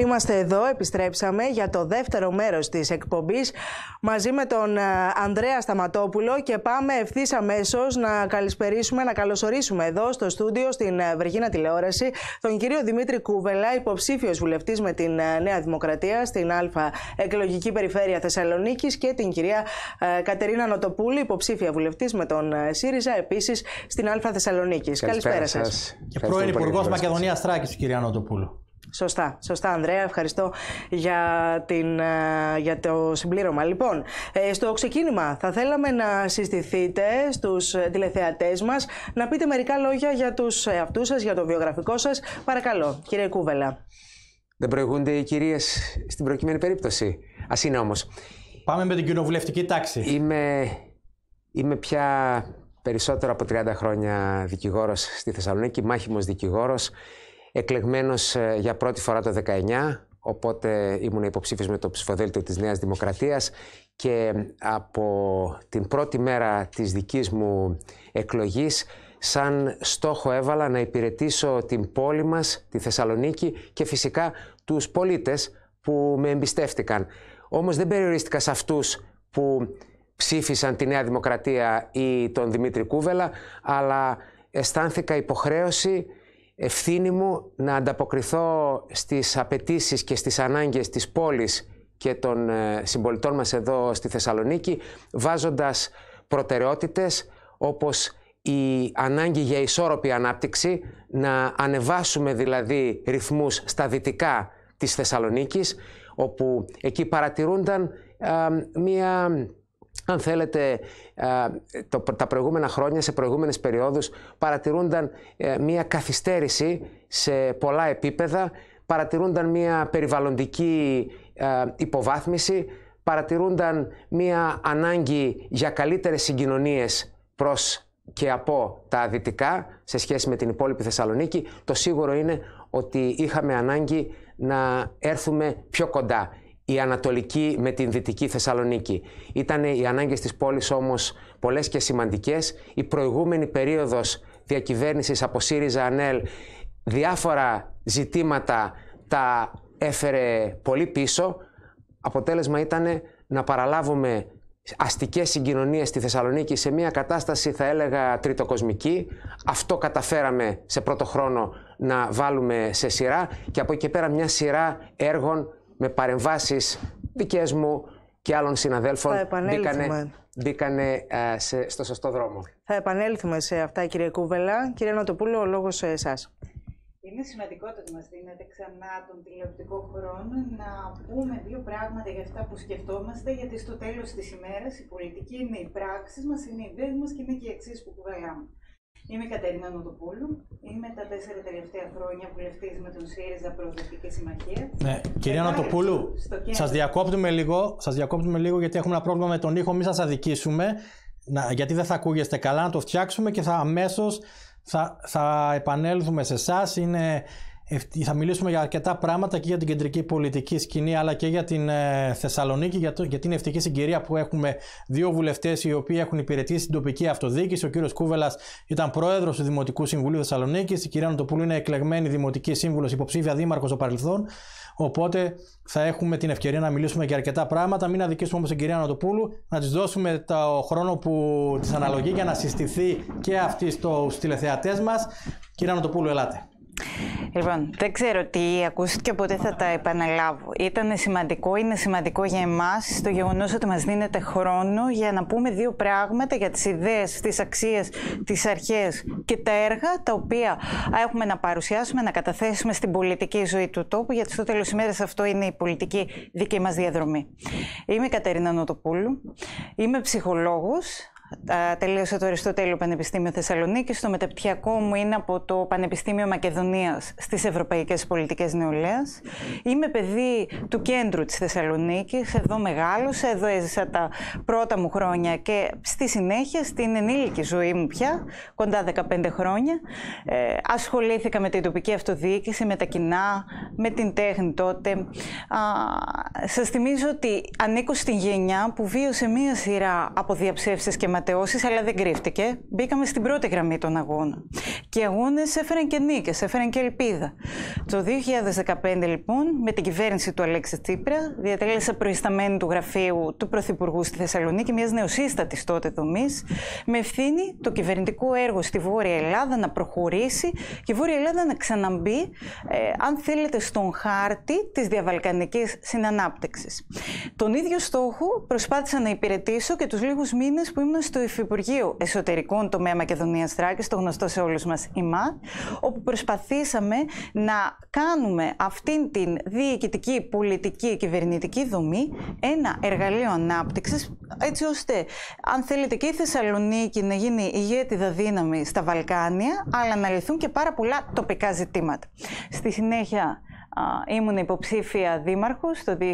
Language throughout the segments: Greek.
Είμαστε εδώ, επιστρέψαμε για το δεύτερο μέρος της εκπομπής μαζί με τον ε, Ανδρέα Σταματόπουλο και πάμε ευθύς αμέσως να καλησπερίσουμε, να καλωσορίσουμε εδώ στο στούντιο στην ε, Βεργίνα Τηλεόραση τον κύριο Δημήτρη Κούβελα, υποψήφιος βουλευτής με την ε, Νέα Δημοκρατία στην Α εκλογική περιφέρεια Θεσσαλονίκης και την κυρία Κατερίνα Νοτοπούλη, υποψήφια βουλευτής με τον ΣΥΡΙΖΑ επίσης στην Α Θεσσαλονίκης. Καλησπέρα, Καλησπέρα σας. Και πρώην Υπουργός Μακεδονίας Τράκης, κυρία Νοτοπούλου. Σωστά, σωστά Ανδρέα, ευχαριστώ για, την, ε, για το συμπλήρωμα. Λοιπόν, ε, στο ξεκίνημα θα θέλαμε να συστηθείτε στους τηλεθεατές μας, να πείτε μερικά λόγια για τους αυτούς σας, για το βιογραφικό σας. Παρακαλώ, κύριε Κούβελα. Δεν προηγούνται οι κυρίες στην προκειμένη περίπτωση. Ας είναι όμως. Πάμε με την κοινοβουλευτική τάξη. Είμαι, είμαι πια περισσότερο από 30 χρόνια δικηγόρος στη Θεσσαλονίκη, μάχημος δικηγόρος εκλεγμένος ε, για πρώτη φορά το 19, οπότε ήμουν υποψήφιος με το ψηφοδέλτιο της Νέας Δημοκρατίας και ε, από την πρώτη μέρα της δικής μου εκλογής σαν στόχο έβαλα να υπηρετήσω την πόλη μας, τη Θεσσαλονίκη και φυσικά τους πολίτες που με εμπιστεύτηκαν. Όμως δεν περιορίστηκα σε αυτούς που ψήφισαν τη Νέα Δημοκρατία ή τον Δημήτρη Κούβελα, αλλά αισθάνθηκα υποχρέωση ευθύνη μου να ανταποκριθώ στις απαιτήσεις και στις ανάγκες της πόλης και των ε, συμπολιτών μας εδώ στη Θεσσαλονίκη, βάζοντας προτεραιότητες όπως η ανάγκη για ισόρροπη ανάπτυξη, να ανεβάσουμε δηλαδή ρυθμούς στα δυτικά της Θεσσαλονίκης, όπου εκεί παρατηρούνταν ε, μία αν θέλετε, τα προηγούμενα χρόνια, σε προηγούμενες περιόδους, παρατηρούνταν ε, μία καθυστέρηση σε πολλά επίπεδα, παρατηρούνταν μία περιβαλλοντική υποβάθμιση, παρατηρούνταν μία ανάγκη για καλύτερες συγκοινωνίες προς και από τα δυτικά σε σχέση με την υπόλοιπη Θεσσαλονίκη. Το σίγουρο είναι ότι είχαμε ανάγκη να έρθουμε πιο κοντά η Ανατολική με την Δυτική Θεσσαλονίκη. Ήταν οι ανάγκες της πόλης όμως πολλές και σημαντικές. Η προηγούμενη περίοδος διακυβέρνησης από ΣΥΡΙΖΑ ΑΝΕΛ διάφορα ζητήματα τα έφερε πολύ πίσω. Αποτέλεσμα ήταν να παραλάβουμε αστικές συγκοινωνίες στη Θεσσαλονίκη σε μια κατάσταση θα έλεγα τριτοκοσμική. Αυτό καταφέραμε σε πρώτο χρόνο να βάλουμε σε σειρά και από εκεί πέρα μια σειρά έργων με παρεμβάσεις δικές μου και άλλων συναδέλφων μπήκανε, μπήκανε ε, σε, στο σωστό δρόμο. Θα επανέλθουμε σε αυτά κύριε Κούβελα. Κύριε Νοτοπούλου, ο λόγος σε εσάς. Είναι σημαντικό το ότι μας δίνετε ξανά τον τηλεοπτικό χρόνο να πούμε δύο πράγματα για αυτά που σκεφτόμαστε, γιατί στο τέλος της ημέρας η πολιτική είναι οι πράξεις μας, είναι οι ιδέες μας και είναι και οι που κουβαλάμε. Είμαι η Κατερίνα Νοτοπούλου. Είμαι τα τέσσερα τελευταία χρόνια βουλευτής με τον ΣΥΡΙΖΑ Προοδευτική Συμμαχία. Ναι, κυρία Νοτοπούλου, σας διακόπτουμε, λίγο, σας διακόπτουμε λίγο γιατί έχουμε ένα πρόβλημα με τον ήχο. Μην σας αδικήσουμε, να, γιατί δεν θα ακούγεστε καλά. Να το φτιάξουμε και θα αμέσως θα, θα επανέλθουμε σε εσάς θα μιλήσουμε για αρκετά πράγματα και για την κεντρική πολιτική σκηνή αλλά και για την ε, Θεσσαλονίκη για, το, για την ευτυχή συγκυρία που έχουμε δύο βουλευτές οι οποίοι έχουν υπηρετήσει την τοπική αυτοδιοίκηση. Ο κύριος Κούβελας ήταν πρόεδρος του Δημοτικού Συμβουλίου Θεσσαλονίκης. η κυρία Νοτοπούλου είναι εκλεγμένη δημοτική σύμβουλος υποψήφια Δήμαρχος στο παρελθόν. Οπότε θα έχουμε την ευκαιρία να μιλήσουμε για αρκετά πράγματα. Μην αδικήσουμε όμως την κυρία Ανατοπούλου, να της δώσουμε το χρόνο που της αναλογεί για να συστηθεί και αυτή στους τηλεθεατές μας. Κυρία Ανατοπούλου, ελάτε. Λοιπόν, δεν ξέρω τι ακούστηκε, οπότε θα τα επαναλάβω. Ήταν σημαντικό, είναι σημαντικό για εμάς το γεγονός ότι μας δίνεται χρόνο για να πούμε δύο πράγματα για τις ιδέες, τις αξίες, τις αρχές και τα έργα τα οποία έχουμε να παρουσιάσουμε, να καταθέσουμε στην πολιτική ζωή του τόπου, γιατί στο τέλος ημέρας αυτό είναι η πολιτική δική μας διαδρομή. Είμαι η Κατερίνα Νοτοπούλου, είμαι ψυχολόγος. Τελείωσα το Αριστοτέλειο Πανεπιστήμιο Θεσσαλονίκης. Το μεταπτυχιακό μου είναι από το Πανεπιστήμιο Μακεδονίας στις Ευρωπαϊκές Πολιτικές Νεολαίας. Είμαι παιδί του κέντρου της Θεσσαλονίκης, Εδώ μεγάλωσα, εδώ έζησα τα πρώτα μου χρόνια και στη συνέχεια στην ενήλικη ζωή μου πια, κοντά 15 χρόνια, ε, ασχολήθηκα με την τοπική αυτοδιοίκηση, με τα κοινά, με την τέχνη τότε. Σας θυμίζω ότι ανήκω στην γενιά που βίωσε μία σειρά από διαψεύσεις και αλλά δεν κρύφτηκε. Μπήκαμε στην πρώτη γραμμή των αγώνων. Και οι αγώνες έφεραν και νίκες, έφεραν και ελπίδα. Το 2015 λοιπόν, με την κυβέρνηση του Αλέξη Τσίπρα, διατέλεσα προϊσταμένη του γραφείου του Πρωθυπουργού στη Θεσσαλονίκη, μιας νεοσύστατης τότε δομής, με ευθύνη το κυβερνητικό έργο στη Βόρεια Ελλάδα να προχωρήσει και η Βόρεια Ελλάδα να ξαναμπεί, ε, αν θέλετε, στον χάρτη της διαβαλκανικής συνανάπτυξης. Τον ίδιο στόχο προσπάθησα να υπηρετήσω και τους λίγους μήνες που ήμουν του Υφυπουργείου Εσωτερικών τομέα Μακεδονίας Θράκης, το γνωστό σε όλους μας ΙΜΑ, όπου προσπαθήσαμε να κάνουμε αυτήν την διοικητική, πολιτική, κυβερνητική δομή ένα εργαλείο ανάπτυξης, έτσι ώστε, αν θέλετε, και η Θεσσαλονίκη να γίνει ηγέτιδα δύναμη στα Βαλκάνια, αλλά να λυθούν και πάρα πολλά τοπικά ζητήματα. Στη συνέχεια, Ήμουν υποψήφια δήμαρχος το 2019,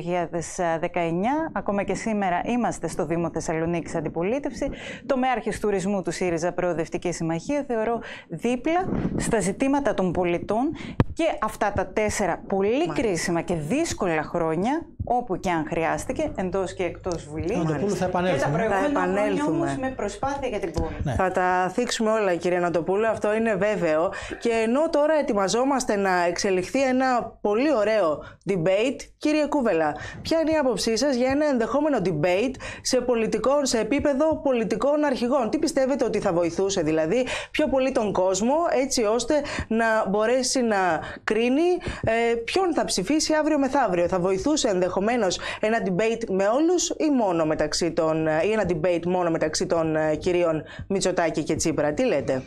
ακόμα και σήμερα είμαστε στο Δήμο Θεσσαλονίκης Αντιπολίτευση. Το Μέαρχης Τουρισμού του ΣΥΡΙΖΑ Προοδευτική Συμμαχία θεωρώ δίπλα στα ζητήματα των πολιτών και αυτά τα τέσσερα πολύ κρίσιμα και δύσκολα χρόνια όπου και αν χρειάστηκε, εντός και εκτός Βουλής. Νοτοπούλου θα επανέλθουμε. Και τα με προσπάθεια για την πόλη. Ναι. Θα τα θίξουμε όλα, κύριε Νοτοπούλου, αυτό είναι βέβαιο. Και ενώ τώρα ετοιμαζόμαστε να εξελιχθεί ένα πολύ ωραίο debate, κύριε Κούβελα, ποια είναι η άποψή σας για ένα ενδεχόμενο debate σε, πολιτικό, σε επίπεδο πολιτικών αρχηγών. Τι πιστεύετε ότι θα βοηθούσε δηλαδή πιο πολύ τον κόσμο, έτσι ώστε να μπορέσει να κρίνει ε, ποιον θα ψηφίσει αύριο μεθαύριο. Θα βοηθούσε ενδεχόμενο ενδεχομένως ένα debate με όλους ή, μόνο μεταξύ των, ή ένα debate μόνο μεταξύ των ε, κυρίων Μητσοτάκη και Τσίπρα. Τι λέτε.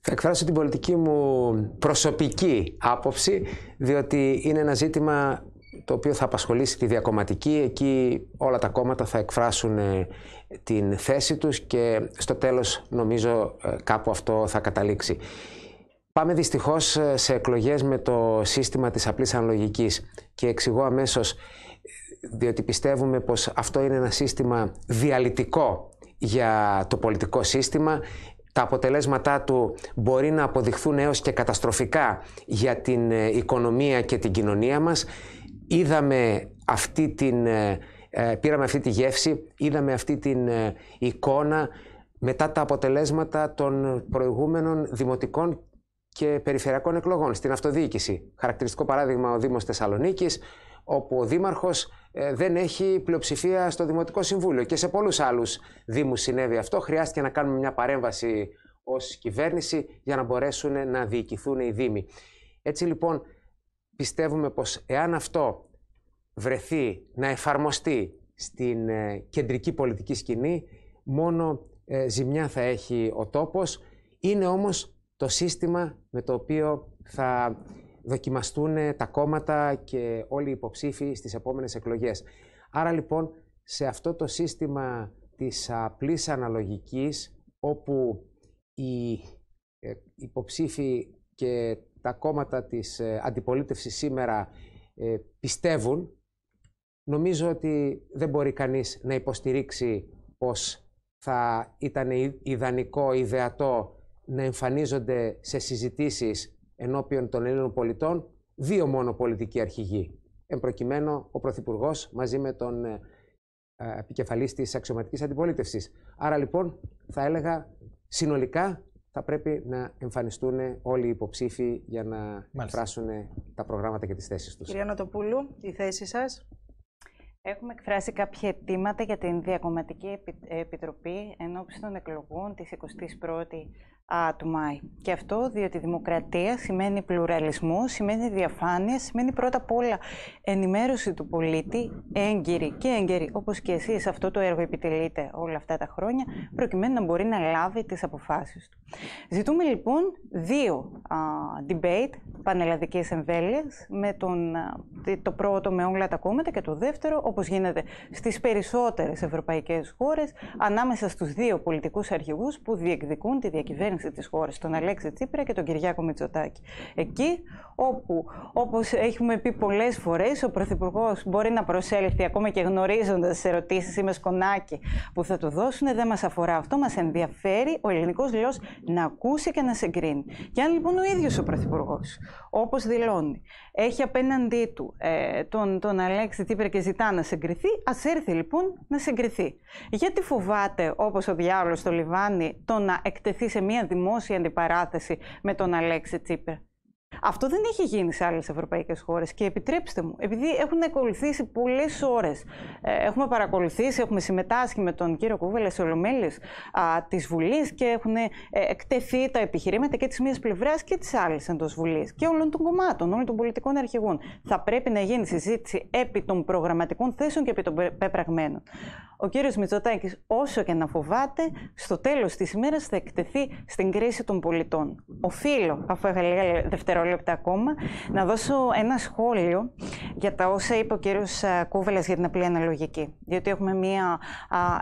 Θα εκφράσω την πολιτική μου προσωπική άποψη, διότι είναι ένα ζήτημα το οποίο θα απασχολήσει τη διακομματική. Εκεί όλα τα κόμματα θα εκφράσουν ε, την θέση τους και στο τέλος νομίζω ε, κάπου αυτό θα καταλήξει. Πάμε δυστυχώς σε εκλογές με το σύστημα της απλής αναλογικής και εξηγώ αμέσως διότι πιστεύουμε πως αυτό είναι ένα σύστημα διαλυτικό για το πολιτικό σύστημα. Τα αποτελέσματά του μπορεί να αποδειχθούν έως και καταστροφικά για την ε, οικονομία και την κοινωνία μας. Είδαμε αυτή την, ε, ε, πήραμε αυτή τη γεύση, είδαμε αυτή την εικόνα μετά τα αποτελέσματα των προηγούμενων δημοτικών και περιφερειακών εκλογών στην αυτοδιοίκηση. Χαρακτηριστικό παράδειγμα ο Δήμος Θεσσαλονίκης, όπου ο Δήμαρχος ε, δεν έχει πλειοψηφία στο Δημοτικό Συμβούλιο. Και σε πολλούς άλλους Δήμους συνέβη αυτό. Χρειάστηκε να κάνουμε μια παρέμβαση ως κυβέρνηση για να μπορέσουν να διοικηθούν οι Δήμοι. Έτσι λοιπόν πιστεύουμε πως εάν αυτό βρεθεί να εφαρμοστεί στην ε, κεντρική πολιτική σκηνή, μόνο ε, ζημιά θα έχει ο τόπος. Είναι όμως το σύστημα με το οποίο θα δοκιμαστούν τα κόμματα και όλοι οι υποψήφοι στις επόμενες εκλογές. Άρα λοιπόν σε αυτό το σύστημα της απλής αναλογικής όπου οι ε, υποψήφοι και τα κόμματα της ε, αντιπολίτευσης σήμερα ε, πιστεύουν, νομίζω ότι δεν μπορεί κανείς να υποστηρίξει πως θα ήταν ιδανικό, ιδεατό να εμφανίζονται σε συζητήσεις ενώπιον των Ελλήνων πολιτών δύο μόνο πολιτικοί αρχηγοί. Εν ο Πρωθυπουργός μαζί με τον ε, ε, επικεφαλής της αξιωματικής αντιπολίτευσης. Άρα λοιπόν θα έλεγα συνολικά θα πρέπει να εμφανιστούν όλοι οι υποψήφοι για να εκφράσουν τα προγράμματα και τις θέσεις τους. Κυρία Νοτοπούλου, η θέση σας, Έχουμε εκφράσει κάποια αιτήματα για την Διακομματική Επιτροπή εν των εκλογών της 21η άτομα. Και αυτό διότι δημοκρατία σημαίνει πλουραλισμό, σημαίνει διαφάνεια, σημαίνει πρώτα απ' όλα ενημέρωση του πολίτη, έγκυρη και έγκαιρη, όπως και εσείς αυτό το έργο επιτελείτε όλα αυτά τα χρόνια, προκειμένου να μπορεί να λάβει τις αποφάσεις του. Ζητούμε λοιπόν δύο α, debate πανελλαδικές εμβέλειες, με τον, το πρώτο με όλα τα κόμματα και το δεύτερο, όπως γίνεται στις περισσότερες ευρωπαϊκές χώρες ανάμεσα στους δύο πολιτικούς αρχηγούς που διεκδικούν τη διακυβέρνηση κυβέρνηση της χώρας, τον Αλέξη Τσίπρα και τον Κυριάκο Μητσοτάκη. Εκεί όπου, όπως έχουμε πει πολλές φορές, ο Πρωθυπουργός μπορεί να προσέλθει ακόμα και γνωρίζοντας τις ερωτήσεις ή με σκονάκι που θα του δώσουν, δεν μας αφορά αυτό. Μας ενδιαφέρει ο ελληνικός λαός να ακούσει και να συγκρίνει. Και αν λοιπόν ο ίδιος ο Πρωθυπουργός, όπως δηλώνει, έχει απέναντί του ε, τον, τον Αλέξη Τσίπρα και ζητά να συγκριθεί, ας έρθει λοιπόν να συγκριθεί. Γιατί φοβάται, όπως ο διάβολο στο Λιβάνι, το να εκτεθεί σε μια δημόσια αντιπαράθεση με τον Αλέξη Τσίπρα. Αυτό δεν έχει γίνει σε άλλες ευρωπαϊκές χώρες και επιτρέψτε μου, επειδή έχουν ακολουθήσει πολλές ώρες, ε, έχουμε παρακολουθήσει, έχουμε συμμετάσχει με τον κύριο Κούβελα σε ολομέλειες της Βουλής και έχουν ε, εκτεθεί τα επιχειρήματα και της μίας πλευράς και της άλλης εντός Βουλής και όλων των κομμάτων, όλων των πολιτικών αρχηγών. Θα πρέπει να γίνει συζήτηση επί των προγραμματικών θέσεων και επί των πεπραγμένων ο κύριος Μητσοτάκης, όσο και να φοβάται, στο τέλος της ημέρας θα εκτεθεί στην κρίση των πολιτών. Οφείλω, αφού έχω λίγα δευτερόλεπτα ακόμα, να δώσω ένα σχόλιο για τα όσα είπε ο κύριος ε, Κούβελα για την απλή αναλογική. Διότι έχουμε μία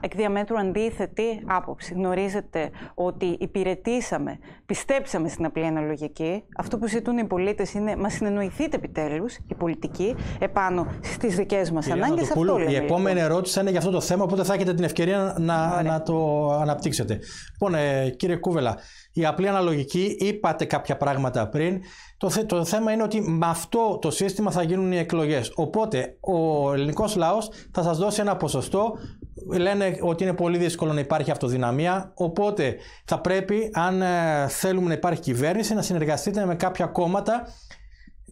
εκ διαμέτρου αντίθετη άποψη. Γνωρίζετε ότι υπηρετήσαμε, πιστέψαμε στην απλή αναλογική. Αυτό που ζητούν οι πολίτες είναι μας συνεννοηθείτε επιτέλους, οι πολιτικοί, επάνω στις δικές μας ανάγκες. Αυτό Η λοιπόν. επόμενη ερώτηση είναι για αυτό το θέμα οπότε θα έχετε την ευκαιρία να, να το αναπτύξετε. Λοιπόν, ε, κύριε Κούβελα, η απλή αναλογική, είπατε κάποια πράγματα πριν. Το, το θέμα είναι ότι με αυτό το σύστημα θα γίνουν οι εκλογές. Οπότε ο ελληνικός λαός θα σας δώσει ένα ποσοστό λένε ότι είναι πολύ δύσκολο να υπάρχει αυτοδυναμία. Οπότε θα πρέπει, αν ε, θέλουμε να υπάρχει κυβέρνηση, να συνεργαστείτε με κάποια κόμματα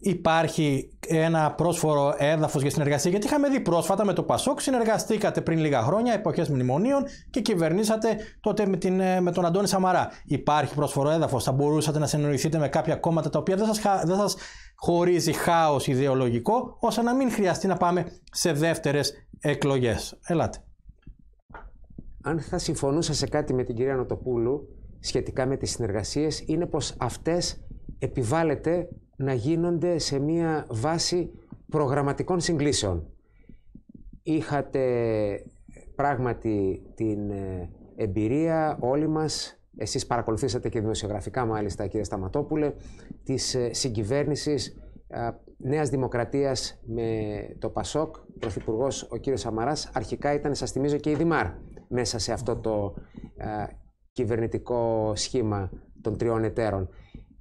υπάρχει ένα πρόσφορο έδαφος για συνεργασία. Γιατί είχαμε δει πρόσφατα με το Πασόκ, συνεργαστήκατε πριν λίγα χρόνια, εποχές μνημονίων και κυβερνήσατε τότε με, την, ε, με τον Αντώνη Σαμαρά. Υπάρχει πρόσφορο έδαφος, θα μπορούσατε να συνεργαστείτε με κάποια κόμματα τα οποία δεν σας χωρίζει χάος ιδεολογικό, ώστε να μην χρειαστεί να πάμε σε δεύτερες εκλογές. Ελάτε. Αν θα συμφωνούσα σε κάτι με την κυρία Νοτοπούλου σχετικά με τις συνεργασίες είναι πως αυτές επιβάλλεται να γίνονται σε μία βάση προγραμματικών συγκλήσεων. Είχατε πράγματι την ε, εμπειρία όλοι μας, εσείς παρακολουθήσατε και δημοσιογραφικά μάλιστα κύριε Σταματόπουλε, της ε, συγκυβέρνησης Νέας Δημοκρατίας με το ΠΑΣΟΚ, πρωθυπουργός ο κύριος Σαμαράς, αρχικά ήταν, σας θυμίζω, και η Δημάρ μέσα σε αυτό το κυβερνητικό σχήμα των τριών εταίρων.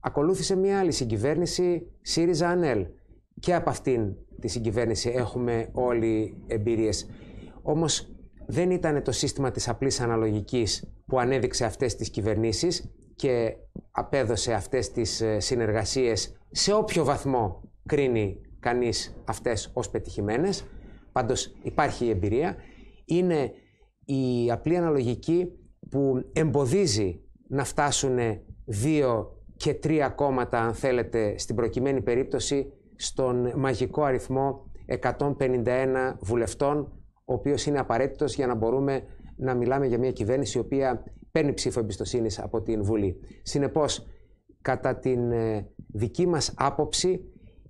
Ακολούθησε μια άλλη συγκυβέρνηση, ΣΥΡΙΖΑ ΑΝΕΛ. Και από αυτήν τη συγκυβέρνηση έχουμε όλοι εμπειρίες. Όμως δεν ήταν το σύστημα της απλής αναλογικής που ανέδειξε αυτές τις κυβερνήσεις και απέδωσε αυτές τις ε, συνεργασίες σε όποιο βαθμό κρίνει κανείς αυτές ως πετυχημένες. Πάντως υπάρχει η εμπειρία. Είναι η απλή αναλογική που εμποδίζει να φτάσουν δύο και τρία κόμματα, αν θέλετε, στην προκειμένη περίπτωση, στον μαγικό αριθμό 151 βουλευτών, ο οποίος είναι απαραίτητος για να μπορούμε να μιλάμε για μια κυβέρνηση η οποία παίρνει ψήφο εμπιστοσύνης από την Βουλή. Συνεπώς, κατά την ε, δική μας άποψη,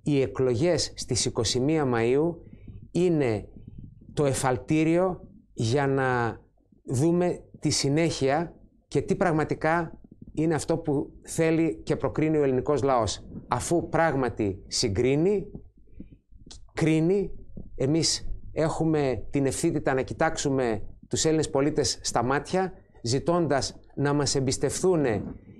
οι εκλογές στις 21 Μαου είναι το εφαλτήριο για να δούμε τη συνέχεια και τι πραγματικά είναι αυτό που θέλει και προκρίνει ο ελληνικός λαός. Αφού πράγματι συγκρίνει, κρίνει, εμείς έχουμε την ευθύτητα να κοιτάξουμε τους Έλληνες πολίτες στα μάτια, ζητώντας να μας εμπιστευθούν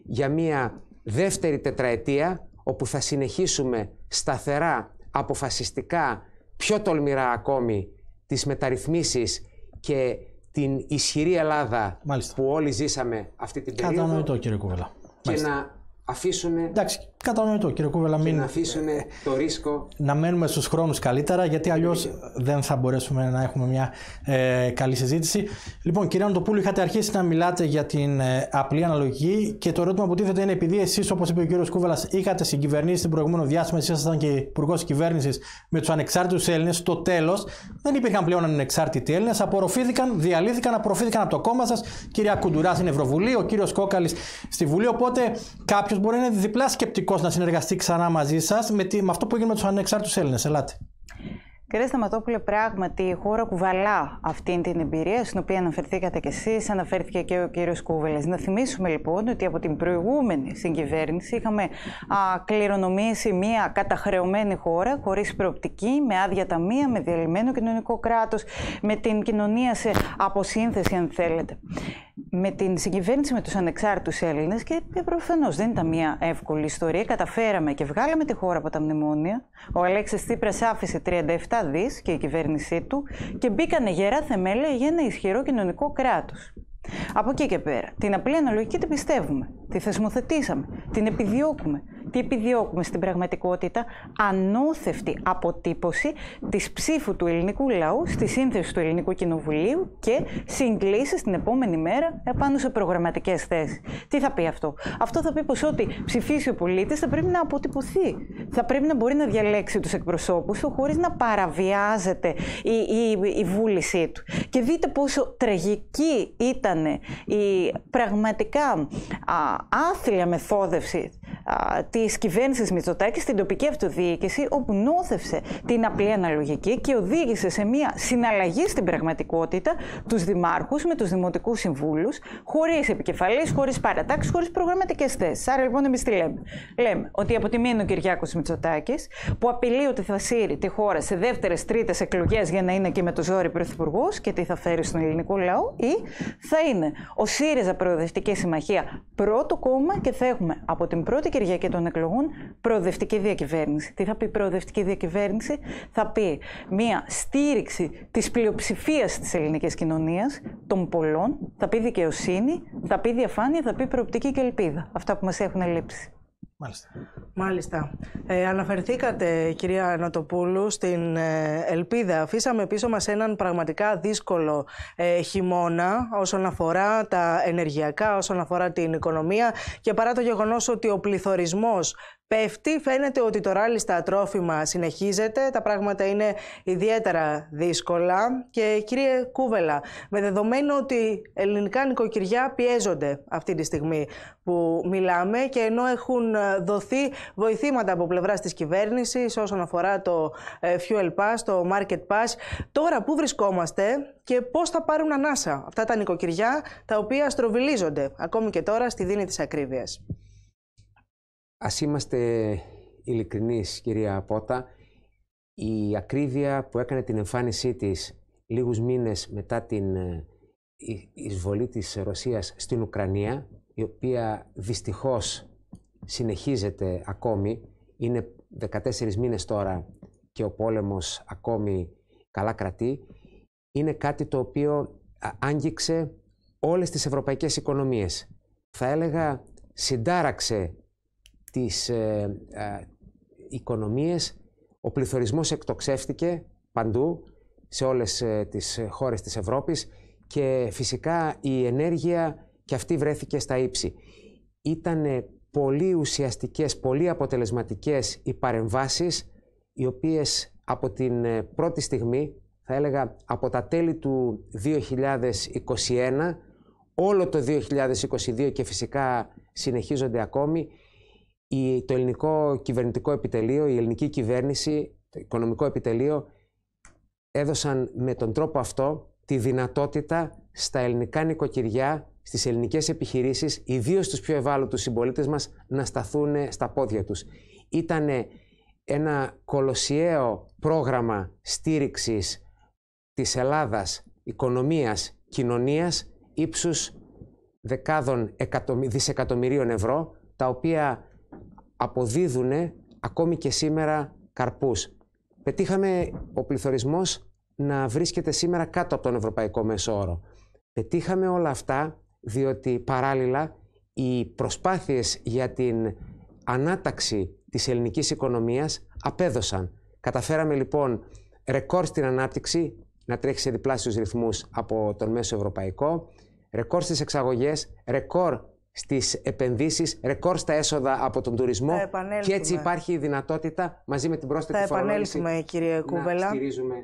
για μία δεύτερη τετραετία, όπου θα συνεχίσουμε σταθερά, αποφασιστικά, πιο τολμηρά ακόμη, τις μεταρρυθμίσεις και την ισχυρή Ελλάδα Μάλιστα. που όλοι ζήσαμε αυτή την περίοδο. Κατανοητό κύριε Κουβέλα. Και Μάλιστα. να αφήσουν. Εντάξει, Κατανοητό, κύριε Κούβελα. Μην... Να αφήσουμε το ρίσκο. Να μένουμε στους χρόνους καλύτερα, γιατί αλλιώς ναι, ναι, ναι. δεν θα μπορέσουμε να έχουμε μια ε, καλή συζήτηση. Λοιπόν, κύριε Αντοπούλου, είχατε αρχίσει να μιλάτε για την ε, απλή αναλογική και το ερώτημα που τίθεται είναι επειδή εσείς, όπως είπε ο κύριος Κούβελας, είχατε συγκυβερνήσει την προηγούμενο διάστημα, εσεί ήσασταν και υπουργός κυβέρνησης με τους ανεξάρτητους Έλληνες. Στο τέλος, δεν υπήρχαν πλέον ανεξάρτητοι Έλληνες, απορροφήθηκαν, διαλύθηκαν, απορροφήθηκαν από το κόμμα σας. Κυρία Κουντουράς στην Ευρωβουλή, ο κύριος Κόκαλης στη Βουλή. Οπότε κάποιος μπορεί να είναι διπλά σκεπτικός να συνεργαστεί ξανά μαζί σας με, με, αυτό που έγινε με τους ανεξάρτητους Έλληνες. Ελάτε. Κύριε Σταματόπουλε, πράγματι η χώρα κουβαλά αυτή την εμπειρία στην οποία αναφερθήκατε κι εσείς, αναφέρθηκε και ο κύριος Κούβελε. Να θυμίσουμε λοιπόν ότι από την προηγούμενη συγκυβέρνηση είχαμε α, κληρονομήσει μια καταχρεωμένη χώρα χωρίς προοπτική, με άδεια ταμεία, με διαλυμένο κοινωνικό κράτος, με την κοινωνία σε αποσύνθεση αν θέλετε. Με την συγκυβέρνηση με τους ανεξάρτητους Έλληνες, και προφανώς δεν ήταν μια εύκολη ιστορία, καταφέραμε και βγάλαμε τη χώρα από τα μνημόνια. Ο Αλέξης Τσίπρας άφησε 37 και η κυβέρνησή του και μπήκανε γερά θεμέλια για ένα ισχυρό κοινωνικό κράτος. Από εκεί και πέρα, την απλή αναλογική την πιστεύουμε, τη θεσμοθετήσαμε, την επιδιώκουμε, τι επιδιώκουμε στην πραγματικότητα, ανώθευτη αποτύπωση της ψήφου του ελληνικού λαού στη σύνθεση του ελληνικού κοινοβουλίου και συγκλήσεις την επόμενη μέρα επάνω σε προγραμματικές θέσεις. Τι θα πει αυτό. Αυτό θα πει πως ό,τι ψηφίσει ο πολίτης θα πρέπει να αποτυπωθεί. Θα πρέπει να μπορεί να διαλέξει τους εκπροσώπους του χωρίς να παραβιάζεται η, η, η βούλησή του. Και δείτε πόσο τραγική ήταν η πραγματικά α, άθλια μεθόδευση της κυβέρνησης Μητσοτάκης στην τοπική αυτοδιοίκηση, όπου νόθευσε την απλή αναλογική και οδήγησε σε μια συναλλαγή στην πραγματικότητα τους δημάρχους με τους δημοτικούς συμβούλους, χωρίς επικεφαλής, χωρίς παρατάξεις, χωρίς προγραμματικές θέσεις. Άρα λοιπόν εμείς τι λέμε. Λέμε ότι από τη μία είναι ο Κυριάκος Μητσοτάκης, που απειλεί ότι θα σύρει τη χώρα σε δεύτερες, τρίτες εκλογές για να είναι και με το ζόρι πρωθυπουργός και τι θα φέρει στον ελληνικό λαό, ή θα είναι ο ΣΥΡΙΖΑ Προοδευτική Συμμαχία πρώτο κόμμα και θα έχουμε από την πρώτη Κυριακή των εκλογών προοδευτική διακυβέρνηση. Τι θα πει προοδευτική διακυβέρνηση, θα πει μία στήριξη της πλειοψηφίας της ελληνικής κοινωνίας, των πολλών, θα πει δικαιοσύνη, θα πει διαφάνεια, θα πει προοπτική και ελπίδα. Αυτά που μας έχουν λείψει. Μάλιστα. Μάλιστα. Ε, αναφερθήκατε, κυρία Νατοπούλου στην ε, ελπίδα. Αφήσαμε πίσω μας έναν πραγματικά δύσκολο ε, χειμώνα όσον αφορά τα ενεργειακά, όσον αφορά την οικονομία και παρά το γεγονός ότι ο πληθωρισμός πέφτει. Φαίνεται ότι το ράλι στα τρόφιμα συνεχίζεται. Τα πράγματα είναι ιδιαίτερα δύσκολα. Και κύριε Κούβελα, με δεδομένο ότι ελληνικά νοικοκυριά πιέζονται αυτή τη στιγμή που μιλάμε και ενώ έχουν ε, δοθεί βοηθήματα από πλευράς της κυβέρνησης όσον αφορά το ε, Fuel Pass, το Market Pass, τώρα που βρισκόμαστε και πώς θα πάρουν ανάσα αυτά τα νοικοκυριά τα οποία στροβιλίζονται ακόμη και τώρα στη δίνη της ακρίβειας. Ας είμαστε ειλικρινείς, κυρία Πότα, η ακρίβεια που έκανε την εμφάνισή της λίγους μήνες μετά την ε, εισβολή της Ρωσίας στην Ουκρανία, η οποία δυστυχώς συνεχίζεται ακόμη, είναι 14 μήνες τώρα και ο πόλεμος ακόμη καλά κρατεί, είναι κάτι το οποίο άγγιξε όλες τις ευρωπαϊκές οικονομίες. Θα έλεγα συντάραξε τις ε, ε Ο πληθωρισμός εκτοξεύτηκε παντού σε όλες ε, τις χώρες της Ευρώπης και φυσικά η ενέργεια και αυτή βρέθηκε στα ύψη. Ήταν πολύ ουσιαστικές, πολύ αποτελεσματικές οι παρεμβάσεις οι οποίες από την ε, πρώτη στιγμή, θα έλεγα από τα τέλη του 2021, όλο το 2022 και φυσικά συνεχίζονται ακόμη, η, το ελληνικό κυβερνητικό επιτελείο, η ελληνική κυβέρνηση, το οικονομικό επιτελείο έδωσαν με τον τρόπο αυτό τη δυνατότητα στα ελληνικά νοικοκυριά, στις ελληνικές επιχειρήσεις, ιδίως στους πιο ευάλωτους συμπολίτες μας, να σταθούν στα πόδια τους. Ήταν ένα κολοσιαίο πρόγραμμα στήριξης της Ελλάδας, οικονομίας, κοινωνίας, ύψους δεκάδων δισεκατομμυρίων ευρώ, τα οποία αποδίδουν ακόμη και σήμερα καρπούς. Πετύχαμε ο πληθωρισμός να βρίσκεται σήμερα κάτω από τον ευρωπαϊκό μέσο όρο. Πετύχαμε όλα αυτά διότι παράλληλα οι προσπάθειες για την ανάταξη της ελληνικής οικονομίας απέδωσαν. Καταφέραμε λοιπόν ρεκόρ στην ανάπτυξη να τρέχει σε διπλάσιους ρυθμούς από τον μέσο ευρωπαϊκό, ρεκόρ στις εξαγωγές, ρεκόρ στις επενδύσεις, ρεκόρ στα έσοδα από τον τουρισμό και έτσι υπάρχει η δυνατότητα μαζί με την πρόσθετη φορολόγηση να Κούβελα. στηρίζουμε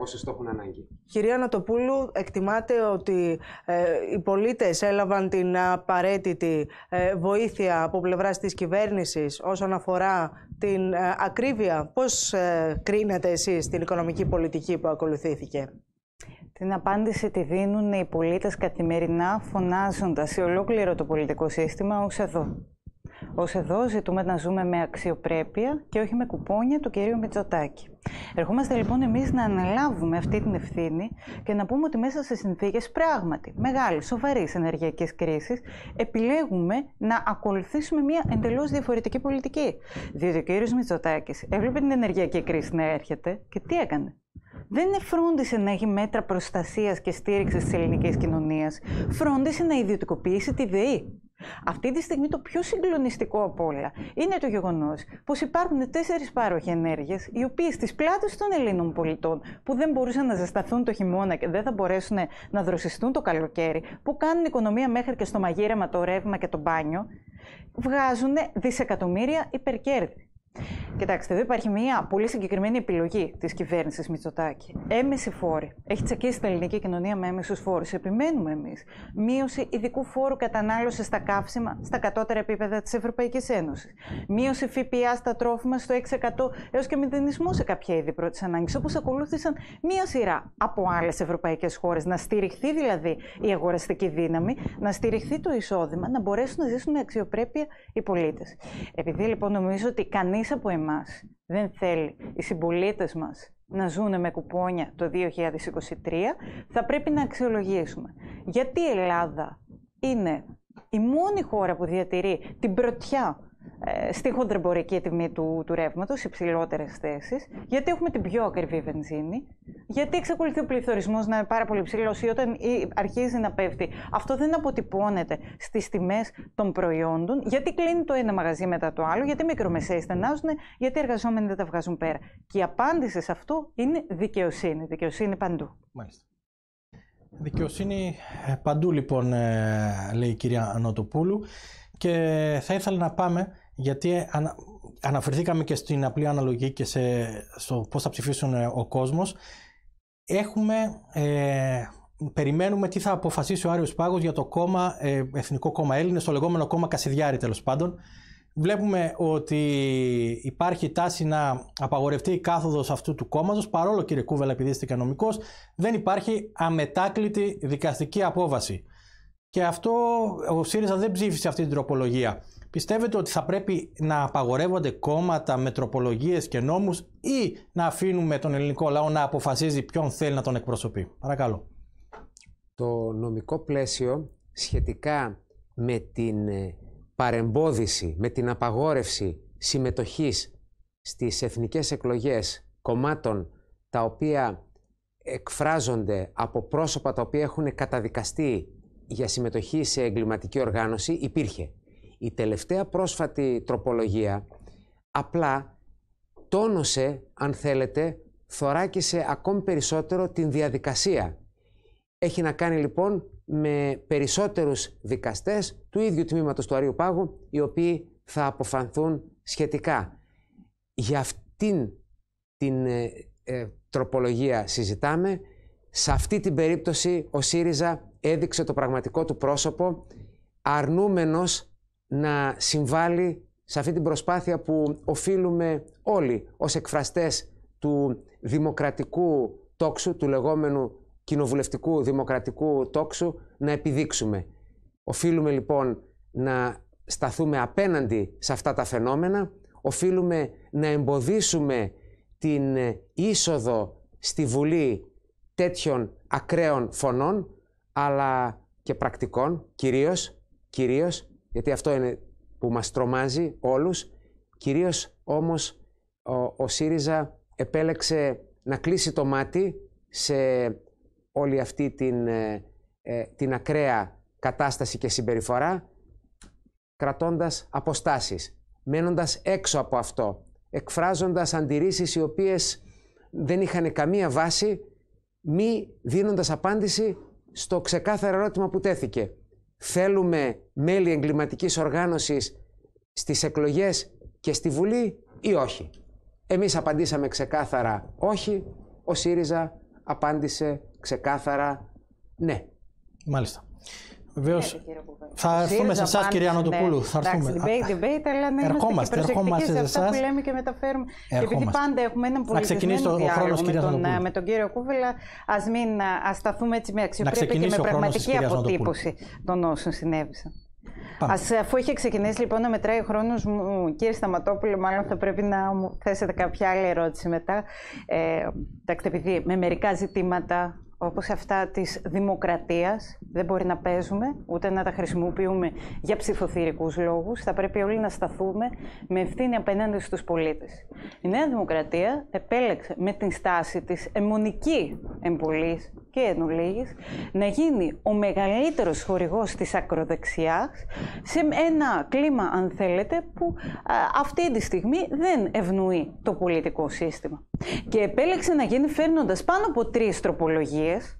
όσες το έχουν ανάγκη. Κυρία Νατοπούλου, εκτιμάτε ότι ε, οι πολίτες έλαβαν την απαραίτητη ε, βοήθεια από πλευράς της κυβέρνησης όσον αφορά την ε, ακρίβεια. Πώς κρίνετε εσείς την οικονομική πολιτική που ακολουθήθηκε. Την απάντηση τη δίνουν οι πολίτες καθημερινά φωνάζοντας σε ολόκληρο το πολιτικό σύστημα ως εδώ. Ως εδώ ζητούμε να ζούμε με αξιοπρέπεια και όχι με κουπόνια του κυρίου Μητσοτάκη. Ερχόμαστε λοιπόν εμείς να αναλάβουμε αυτή την ευθύνη και να πούμε ότι μέσα σε συνθήκες πράγματι μεγάλης, σοβαρής ενεργειακής κρίσης επιλέγουμε να ακολουθήσουμε μια εντελώς διαφορετική πολιτική. Διότι ο κύριος Μητσοτάκης έβλεπε την ενεργειακή κρίση να έρχεται και τι έκανε δεν φρόντισε να έχει μέτρα προστασίας και στήριξης της ελληνικής κοινωνίας. Φρόντισε να ιδιωτικοποιήσει τη ΔΕΗ. Αυτή τη στιγμή το πιο συγκλονιστικό από όλα είναι το γεγονός πως υπάρχουν τέσσερις πάροχοι ενέργειας, οι οποίες στις πλάτες των Ελλήνων πολιτών που δεν μπορούσαν να ζεσταθούν το χειμώνα και δεν θα μπορέσουν να δροσιστούν το καλοκαίρι, που κάνουν οικονομία μέχρι και στο μαγείρεμα, το ρεύμα και το μπάνιο, βγάζουν δισεκατομμύρια υπερκέρδη. Κοιτάξτε, εδώ υπάρχει μια πολύ συγκεκριμένη επιλογή της κυβέρνησης Μητσοτάκη. Έμεση φόρη. Έχει τσακίσει την ελληνική κοινωνία με έμεσους φόρους. Επιμένουμε εμείς. Μείωση ειδικού φόρου κατανάλωσης στα καύσιμα στα κατώτερα επίπεδα της Ευρωπαϊκής Ένωσης. Μείωση ΦΠΑ στα τρόφιμα στο 6% έως και μηδενισμό σε κάποια είδη πρώτης ανάγκης. Όπως ακολούθησαν μία σειρά από άλλες ευρωπαϊκές χώρες. Να στηριχθεί δηλαδή η αγοραστική δύναμη, να στηριχθεί το εισόδημα, να μπορέσουν να ζήσουν με αξιοπρέπεια οι πολίτες. Επειδή λοιπόν νομίζω ότι κανείς κανείς από εμάς δεν θέλει οι συμπολίτες μας να ζουν με κουπόνια το 2023, θα πρέπει να αξιολογήσουμε. Γιατί η Ελλάδα είναι η μόνη χώρα που διατηρεί την πρωτιά ε, στη χοντρεμπορική τιμή του, του ρεύματος, υψηλότερες θέσεις, γιατί έχουμε την πιο ακριβή βενζίνη, γιατί εξακολουθεί ο πληθωρισμός να είναι πάρα πολύ ψηλός ή όταν αρχίζει να πέφτει, αυτό δεν αποτυπώνεται στις τιμές των προϊόντων, γιατί κλείνει το ένα μαγαζί μετά το άλλο, γιατί μικρομεσαίε στενάζουν, γιατί οι εργαζόμενοι δεν τα βγάζουν πέρα. Και η απάντηση σε αυτό είναι δικαιοσύνη. Δικαιοσύνη παντού. Μάλιστα. Δικαιοσύνη ε, παντού, λοιπόν, ε, λέει η κυρία Ανωτοπούλου. Και θα ήθελα να πάμε γιατί αναφερθήκαμε και στην απλή αναλογή και σε, στο πώς θα ψηφίσουν ε, ο κόσμος, έχουμε, ε, περιμένουμε τι θα αποφασίσει ο Άριος Πάγος για το κόμμα, ε, Εθνικό Κόμμα Έλληνες, το λεγόμενο κόμμα Κασιδιάρη τέλος πάντων. Βλέπουμε ότι υπάρχει τάση να απαγορευτεί η κάθοδος αυτού του κόμματος, παρόλο κύριε Κούβελα επειδή είστε οικονομικός, δεν υπάρχει αμετάκλητη δικαστική απόβαση. Και αυτό ο ΣΥΡΙΖΑ δεν ψήφισε αυτή την τροπολογία. Πιστεύετε ότι θα πρέπει να απαγορεύονται κόμματα, μετροπολογίες και νόμους ή να αφήνουμε τον ελληνικό λαό να αποφασίζει ποιον θέλει να τον εκπροσωπεί. Παρακαλώ. Το νομικό πλαίσιο σχετικά με την ε, παρεμπόδιση, με την απαγόρευση συμμετοχής στις εθνικές εκλογές κομμάτων τα οποία εκφράζονται από πρόσωπα τα οποία έχουν καταδικαστεί για συμμετοχή σε εγκληματική οργάνωση υπήρχε. Η τελευταία πρόσφατη τροπολογία απλά τόνωσε, αν θέλετε, θωράκισε ακόμη περισσότερο την διαδικασία. Έχει να κάνει λοιπόν με περισσότερους δικαστές του ίδιου τμήματος του Αρίου Πάγου, οι οποίοι θα αποφανθούν σχετικά. Για αυτήν την ε, ε, τροπολογία συζητάμε. Σε αυτή την περίπτωση ο ΣΥΡΙΖΑ έδειξε το πραγματικό του πρόσωπο αρνούμενος να συμβάλλει σε αυτή την προσπάθεια που οφείλουμε όλοι ως εκφραστές του δημοκρατικού τόξου, του λεγόμενου κοινοβουλευτικού δημοκρατικού τόξου, να επιδείξουμε. Οφείλουμε λοιπόν να σταθούμε απέναντι σε αυτά τα φαινόμενα, οφείλουμε να εμποδίσουμε την ε, είσοδο στη Βουλή τέτοιων ακραίων φωνών, αλλά και πρακτικών, κυρίως, κυρίως γιατί αυτό είναι που μας τρομάζει όλους. Κυρίως όμως ο, ΣΥΡΙΖΑ επέλεξε να κλείσει το μάτι σε όλη αυτή την, ε, ε, την ακραία κατάσταση και συμπεριφορά, κρατώντας αποστάσεις, μένοντας έξω από αυτό, εκφράζοντας αντιρρήσεις οι οποίες δεν είχαν καμία βάση, μη δίνοντας απάντηση στο ξεκάθαρο ερώτημα που τέθηκε θέλουμε μέλη εγκληματικής οργάνωσης στις εκλογές και στη Βουλή ή όχι. Εμείς απαντήσαμε ξεκάθαρα όχι, ο ΣΥΡΙΖΑ απάντησε ξεκάθαρα ναι. Μάλιστα. Βεβαίως. Θα έρθουμε σε εσάς, κυρία Νοτοπούλου. Ναι. Θα έρθουμε. debate, αλλά ερχόμαστε, ερχόμαστε σε εσά. που λέμε και μεταφέρουμε. Επειδή πάντα έχουμε έναν πολύ σημαντικό διάλογο Με τον κύριο Κούβελα, ας μην ασταθούμε έτσι με αξιοπρέπεια και με πραγματική αποτύπωση των όσων συνέβησαν. Ας, αφού είχε ξεκινήσει λοιπόν να μετράει ο χρόνος μου, κύριε Σταματόπουλο, μάλλον θα πρέπει να μου θέσετε κάποια άλλη ερώτηση μετά. Ε, επειδή με μερικά ζητήματα όπως αυτά της δημοκρατίας, δεν μπορεί να παίζουμε, ούτε να τα χρησιμοποιούμε για ψηφοθυρικούς λόγους. Θα πρέπει όλοι να σταθούμε με ευθύνη απέναντι στους πολίτες. Η Νέα Δημοκρατία επέλεξε με την στάση της εμμονική εμπολής και να γίνει ο μεγαλύτερος χορηγός της ακροδεξιάς σε ένα κλίμα, αν θέλετε, που αυτή τη στιγμή δεν ευνοεί το πολιτικό σύστημα. Και επέλεξε να γίνει φέρνοντας πάνω από τρεις τροπολογίες,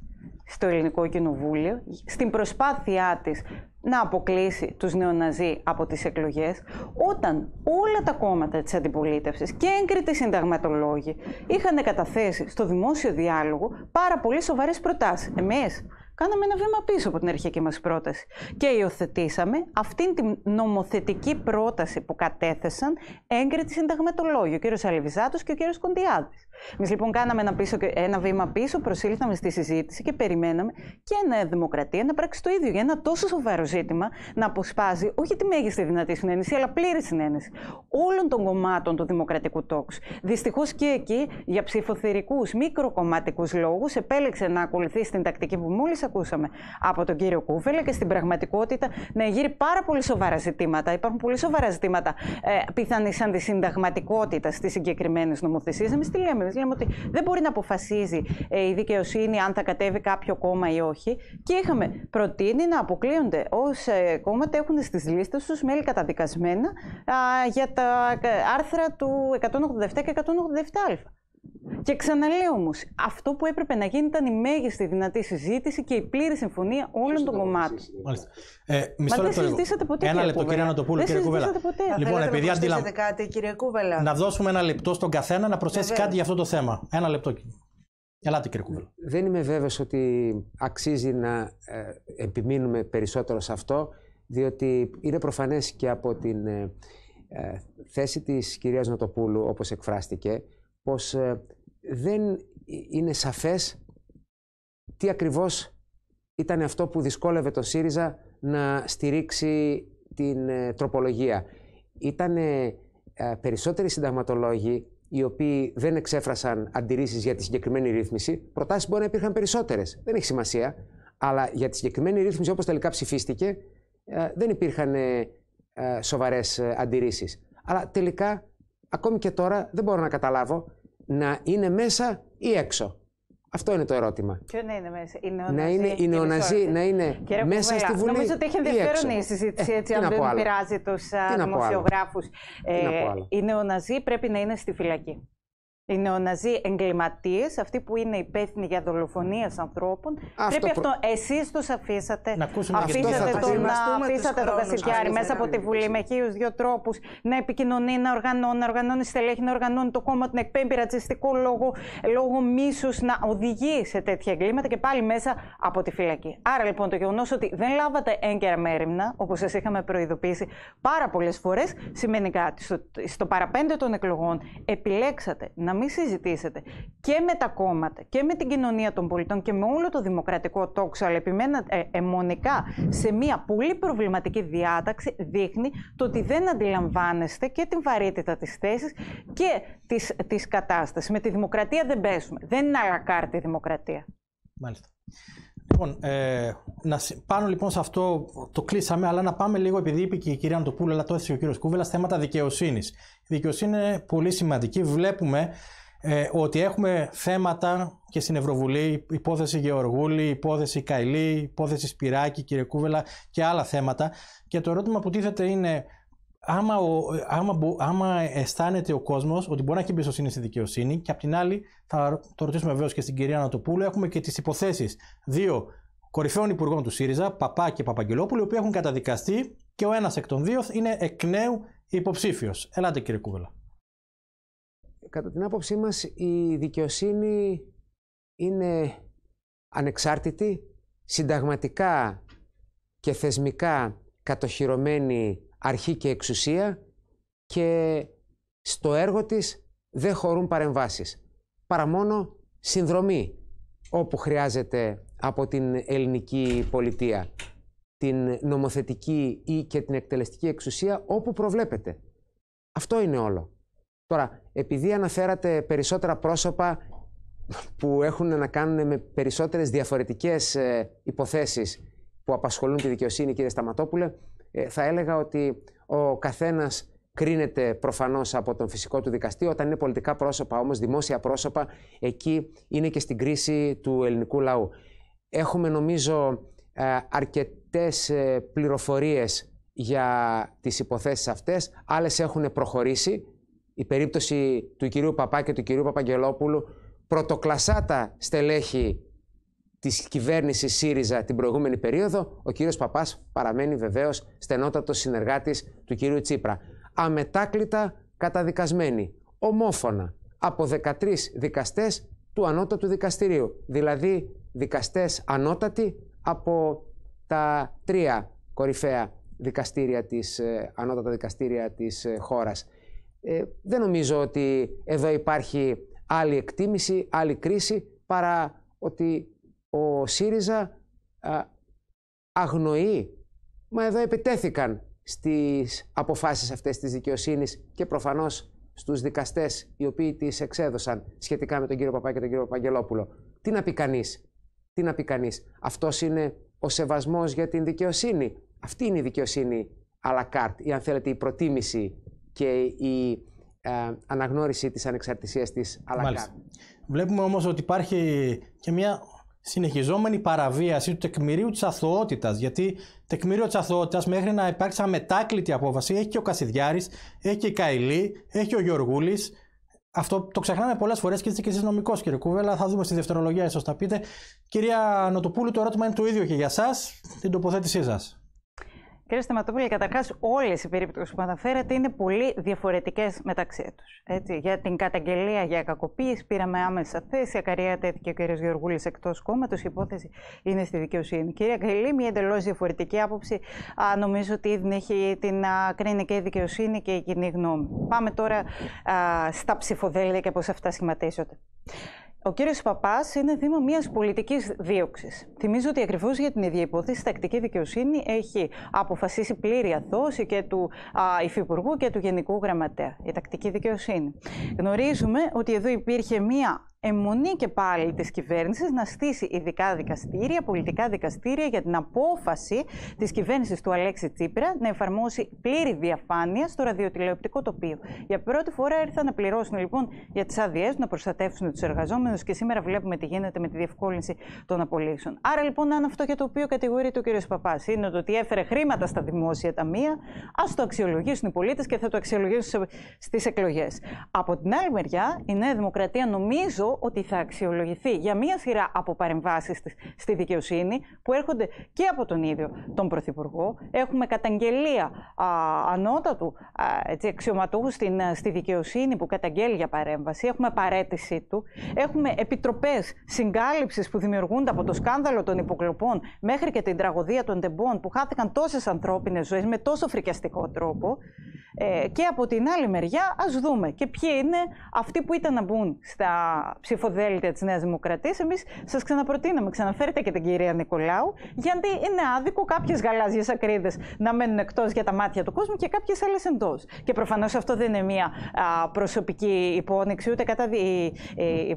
στο Ελληνικό Κοινοβούλιο στην προσπάθειά της να αποκλείσει τους νεοναζί από τις εκλογές, όταν όλα τα κόμματα της αντιπολίτευσης και έγκριτοι συνταγματολόγοι είχαν καταθέσει στο δημόσιο διάλογο πάρα πολύ σοβαρές προτάσεις. Εμείς κάναμε ένα βήμα πίσω από την αρχική μας πρόταση και υιοθετήσαμε αυτήν την νομοθετική πρόταση που κατέθεσαν έγκριτοι συνταγματολόγοι, ο κ. Αλεβιζάτος και ο κ. Κοντιάδης. Εμείς λοιπόν κάναμε ένα, πίσω, ένα βήμα πίσω, προσήλθαμε στη συζήτηση και περιμέναμε και Νέα δημοκρατία να πράξει το ίδιο για ένα τόσο σοβαρό ζήτημα να αποσπάζει όχι τη μέγιστη δυνατή συνένεση, αλλά πλήρη συνένεση όλων των κομμάτων του δημοκρατικού τόξου. Δυστυχώς και εκεί για ψηφοθερικούς, μικροκομματικούς λόγους επέλεξε να ακολουθεί την τακτική που μόλις ακούσαμε από τον κύριο Κούβελα και στην πραγματικότητα να γύρει πάρα πολύ σοβαρά ζητήματα. Υπάρχουν πολύ σοβαρά ζητήματα ε, πιθανή αντισυνταγματικότητα τη συγκεκριμένε νομοθεσία. Εμείς τι λέμε, λέμε ότι δεν μπορεί να αποφασίζει ε, η δικαιοσύνη αν θα κατέβει κάποιο κόμμα ή όχι. Και είχαμε προτείνει να αποκλείονται ω ε, κόμματα έχουν στις λίστες τους μέλη καταδικασμένα για τα ε, άρθρα του 187 και 187α. Και ξαναλέω όμως, αυτό που έπρεπε να γίνει ήταν η μέγιστη δυνατή συζήτηση και η πλήρη συμφωνία όλων των κομμάτων. Μάλιστα. Ε, μισό λεπτό. Δεν συζητήσατε ποτέ. Ένα λεπτό, κύριε Ανατοπούλου, κύριε Κούβελα. Ποτέ. Λοιπόν, επειδή αντιλαμβάνω. κάτι, κύριε Κούβελα. Να δώσουμε ένα λεπτό στον καθένα να προσθέσει κάτι για αυτό το θέμα. Ένα λεπτό, κύριε. Ελάτε, κύριε Κούβελα. Δεν είμαι βέβαιος ότι αξίζει να ε, επιμείνουμε περισσότερο σε αυτό, διότι είναι προφανές και από την ε, ε, θέση της κυρίας Νατοπούλου, όπως εκφράστηκε, πώ δεν ε, είναι σαφές τι ακριβώς ήταν αυτό που δυσκόλευε το ΣΥΡΙΖΑ να στηρίξει την ε, τροπολογία. Ήταν ε, περισσότεροι συνταγματολόγοι οι οποίοι δεν εξέφρασαν αντιρρήσεις για τη συγκεκριμένη ρύθμιση. Προτάσεις μπορεί να υπήρχαν περισσότερες, δεν έχει σημασία. Αλλά για τη συγκεκριμένη ρύθμιση όπως τελικά ψηφίστηκε δεν υπήρχαν σοβαρές αντιρρήσεις. Αλλά τελικά, ακόμη και τώρα, δεν μπορώ να καταλάβω να είναι μέσα ή έξω. Αυτό είναι το ερώτημα. Ποιο να είναι μέσα, η νεοναζί. Να είναι, η νεοναζί, να είναι μέσα στη Βουλή. Νομίζω ότι έχει ενδιαφέρον η συζήτηση, ε, έτσι, ε, αν δεν πειράζει τους δημοσιογράφου. Ε, οι νεοναζί πρέπει να είναι στη φυλακή οι νεοναζί εγκληματίες, αυτοί που είναι υπεύθυνοι για δολοφονίες ανθρώπων. Αυτό πρέπει προ... αυτό. Εσείς τους αφήσατε. Να ακούσουμε αφήσατε τον, τον, αφήσατε τον Κασιδιάρη μέσα από τη Βουλή με χίλιους δύο τρόπους να επικοινωνεί, να οργανώνει, να οργανώνει στελέχη, να οργανώνει το κόμμα, να εκπέμπει ρατσιστικό λόγο, λόγο μίσους, να οδηγεί σε τέτοια εγκλήματα και πάλι μέσα από τη φυλακή. Άρα λοιπόν το γεγονός ότι δεν λάβατε έγκαιρα μέρημνα, όπως σας είχαμε προειδοποιήσει πάρα πολλές φορές, σημαίνει κάτι. Στο, στο παραπέντε των εκλογών επιλέξατε να μην συζητήσετε και με τα κόμματα και με την κοινωνία των πολιτών και με όλο το δημοκρατικό τόξο, αλλά επιμένα ε, σε μια πολύ προβληματική διάταξη, δείχνει το ότι δεν αντιλαμβάνεστε και την βαρύτητα της θέσης και της, της κατάστασης. Με τη δημοκρατία δεν πέσουμε. Δεν είναι αλακάρτη η δημοκρατία. Μάλιστα. Λοιπόν, ε, να πάνω λοιπόν σε αυτό το κλείσαμε, αλλά να πάμε λίγο επειδή είπε και η κυρία Αντοπούλου, αλλά το έθεσε ο κύριος Κούβελας, θέματα δικαιοσύνης. Η δικαιοσύνη είναι πολύ σημαντική. Βλέπουμε ε, ότι έχουμε θέματα και στην Ευρωβουλή, υπόθεση Γεωργούλη, υπόθεση Καηλή, υπόθεση Σπυράκη, κύριε Κούβελα και άλλα θέματα. Και το ερώτημα που τίθεται είναι άμα, ο, άμα, άμα αισθάνεται ο κόσμος ότι μπορεί να έχει εμπιστοσύνη στη δικαιοσύνη, και απ' την άλλη, θα το ρωτήσουμε βεβαίως και στην κυρία Ανατοπούλου, έχουμε και τις υποθέσεις δύο κορυφαίων υπουργών του ΣΥΡΙΖΑ, Παπά και Παπαγγελόπουλου, οι οποίοι έχουν καταδικαστεί και ο ένας εκ των δύο είναι εκ νέου υποψήφιος. Ελάτε, κύριε Κούβελα. Κατά την άποψή μας, η δικαιοσύνη είναι ανεξάρτητη, συνταγματικά και θεσμικά κατοχυρωμένη αρχή και εξουσία και στο έργο της δεν χωρούν παρεμβάσεις, παρά μόνο συνδρομή όπου χρειάζεται από την ελληνική πολιτεία, την νομοθετική ή και την εκτελεστική εξουσία όπου προβλέπεται. Αυτό είναι όλο. Τώρα, επειδή αναφέρατε περισσότερα πρόσωπα που έχουν να κάνουν με περισσότερες διαφορετικές ε, υποθέσεις που απασχολούν τη δικαιοσύνη, κύριε Σταματόπουλε, ε, θα έλεγα ότι ο καθένας κρίνεται προφανώς από τον φυσικό του δικαστή. Όταν είναι πολιτικά πρόσωπα, όμως δημόσια πρόσωπα, εκεί είναι και στην κρίση του ελληνικού λαού. Έχουμε νομίζω ε, αρκετές ε, πληροφορίες για τις υποθέσεις αυτές. Άλλες έχουν προχωρήσει. Η περίπτωση του κυρίου Παπά και του κυρίου Παπαγγελόπουλου πρωτοκλασάτα στελέχη της κυβέρνησης ΣΥΡΙΖΑ την προηγούμενη περίοδο, ο κύριος Παπάς παραμένει βεβαίως στενότατος συνεργάτης του κύριου Τσίπρα. Αμετάκλητα καταδικασμένη, ομόφωνα, από 13 δικαστές του ανώτατου δικαστηρίου, δηλαδή δικαστές ανώτατοι από τα τρία κορυφαία δικαστήρια της, ε, ανώτατα δικαστήρια της ε, χώρας. Ε, δεν νομίζω ότι εδώ υπάρχει άλλη εκτίμηση, άλλη κρίση, παρά ότι ο ΣΥΡΙΖΑ α, αγνοεί. Μα εδώ επιτέθηκαν στις αποφάσεις αυτές της δικαιοσύνης και προφανώς στους δικαστές οι οποίοι τις εξέδωσαν σχετικά με τον κύριο Παπά και τον κύριο Παγγελόπουλο Τι να πει κανείς. Τι να πει κανείς. Αυτός είναι ο σεβασμός για την δικαιοσύνη. Αυτή είναι η δικαιοσύνη à la carte ή αν θέλετε η προτίμηση και η αναγνώριση της ανεξαρτησίας της à Βλέπουμε όμως ότι υπάρχει και μια συνεχιζόμενη παραβίαση του τεκμηρίου της αθωότητας, γιατί τεκμήριο της αθωότητας μέχρι να υπάρξει αμετάκλητη απόφαση έχει και ο Κασιδιάρης, έχει και η Καηλή, έχει ο Γεωργούλης, αυτό το ξεχνάμε πολλές φορές και είστε και εσείς νομικός, κύριε Κούβελα. Θα δούμε στη δευτερολογία, ίσως τα πείτε. Κυρία Νοτοπούλου, το ερώτημα είναι το ίδιο και για εσά, την τοποθέτησή σας. Κύριε Στεματοπούλη, καταρχάς, όλες οι περίπτωσει που αναφέρατε είναι πολύ διαφορετικές μεταξύ τους. Για την καταγγελία για κακοποίηση πήραμε άμεσα θέση. Ακαρία τέθηκε ο κ. Γεωργούλης εκτός κόμματος. Η υπόθεση είναι στη δικαιοσύνη. Κυρία Καηλή, μια εντελώς διαφορετική άποψη. Α, νομίζω ότι ήδη έχει την α, και η δικαιοσύνη και η κοινή γνώμη. Πάμε τώρα α, στα ψηφοδέλτια και πώς αυτά σχηματίζονται. Ο κύριος Παπάς είναι θύμα μιας πολιτικής δίωξης. Θυμίζω ότι ακριβώς για την ίδια υπόθεση, η τακτική δικαιοσύνη έχει αποφασίσει πλήρη αθώση και του α, υφυπουργού και του γενικού γραμματέα. Η τακτική δικαιοσύνη. Γνωρίζουμε ότι εδώ υπήρχε μια εμμονή και πάλι της κυβέρνησης να στήσει ειδικά δικαστήρια, πολιτικά δικαστήρια για την απόφαση της κυβέρνησης του Αλέξη Τσίπρα να εφαρμόσει πλήρη διαφάνεια στο ραδιοτηλεοπτικό τοπίο. Για πρώτη φορά ήρθαν να πληρώσουν λοιπόν για τις άδειές να προστατεύσουν τους εργαζόμενους και σήμερα βλέπουμε τι γίνεται με τη διευκόλυνση των απολύσεων. Άρα λοιπόν αν αυτό για το οποίο κατηγορείται ο κ. Παπάς είναι ότι έφερε χρήματα στα δημόσια ταμεία, ας το αξιολογήσουν οι πολίτες και θα το αξιολογήσουν στις εκλογές. Από την άλλη μεριά η Νέα Δημοκρατία νομίζω ότι θα αξιολογηθεί για μία σειρά από παρεμβάσεις στη δικαιοσύνη που έρχονται και από τον ίδιο τον Πρωθυπουργό. Έχουμε καταγγελία α, ανώτατου α, αξιωματούχου στη δικαιοσύνη που καταγγέλει για παρέμβαση. Έχουμε παρέτησή του. Έχουμε επιτροπές συγκάλυψης που δημιουργούνται από το σκάνδαλο των υποκλοπών μέχρι και την τραγωδία των τεμπών που χάθηκαν τόσες ανθρώπινες ζωές με τόσο φρικιαστικό τρόπο. Ε, και από την άλλη μεριά, ας δούμε και ποιοι είναι αυτοί που ήταν να μπουν στα, ψηφοδέλτια της Νέας Δημοκρατίας, εμείς σας ξαναπροτείναμε, ξαναφέρετε και την κυρία Νικολάου, γιατί είναι άδικο κάποιες γαλάζιες ακρίδες να μένουν εκτός για τα μάτια του κόσμου και κάποιες άλλες εντός. Και προφανώς αυτό δεν είναι μία προσωπική υπόνοιξη, ούτε κατά δι... Ε,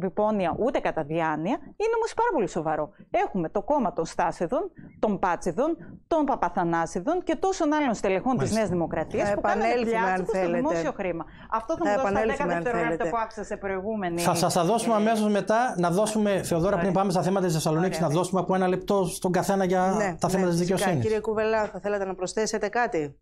υπόνοια, ούτε κατά διάνοια. Είναι όμως πάρα πολύ σοβαρό. Έχουμε το κόμμα των Στάσεδων, των Πάτσιδων, των Παπαθανάσιδων και τόσων άλλων στελεχών της Νέας Δημοκρατίας που κάνουν πλιάτσικο στο δημόσιο χρήμα. Αυτό θα, θα μου 10 δευτερόλεπτα που άφησα σε προηγούμενη. Θα σας τα δώσουμε ναι. αμέσως μετά. Να δώσουμε, Θεοδόρα, πριν πάμε στα θέματα της Θεσσαλονίκης, να δώσουμε από ένα λεπτό στον καθένα για ναι, τα θέματα ναι, της δικαιοσύνης. Κύριε Κουβελά, θα θέλατε να προσθέσετε κάτι.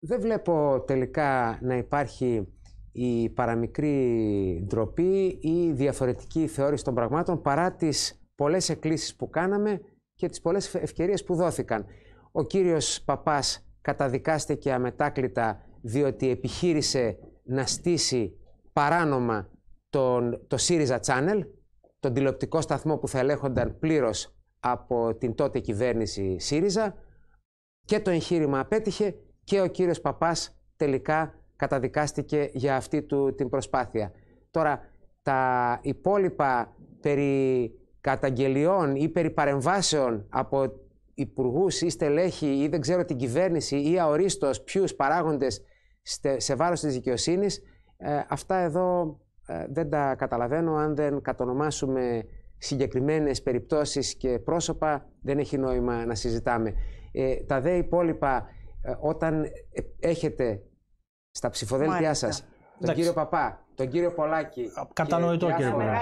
Δεν βλέπω τελικά να υπάρχει η παραμικρή ντροπή ή διαφορετική θεώρηση των πραγμάτων παρά τις πολλές εκκλήσεις που κάναμε και τις πολλές ευκαιρίες που δόθηκαν. Ο κύριος Παπάς καταδικάστηκε αμετάκλητα διότι επιχείρησε να στήσει παράνομα τον, το ΣΥΡΙΖΑ Channel, τον τηλεοπτικό σταθμό που θα ελέγχονταν πλήρως από την τότε κυβέρνηση ΣΥΡΙΖΑ και το εγχείρημα απέτυχε και ο κύριος Παπάς τελικά καταδικάστηκε για αυτή του την προσπάθεια. Τώρα, τα υπόλοιπα περί καταγγελιών ή περί παρεμβάσεων από υπουργούς ή στελέχη ή δεν ξέρω την κυβέρνηση ή αορίστως ποιους παράγοντες σε βάρος της δικαιοσύνης, ε, αυτά εδώ ε, δεν τα καταλαβαίνω αν δεν κατονομάσουμε συγκεκριμένες περιπτώσεις και πρόσωπα δεν έχει νόημα να συζητάμε. Ε, τα δε υπόλοιπα ε, όταν έχετε στα ψηφοδέλτιά σας τον κύριο Παπά, τον κύριο Πολάκη κατανοητό, και, διάφορα,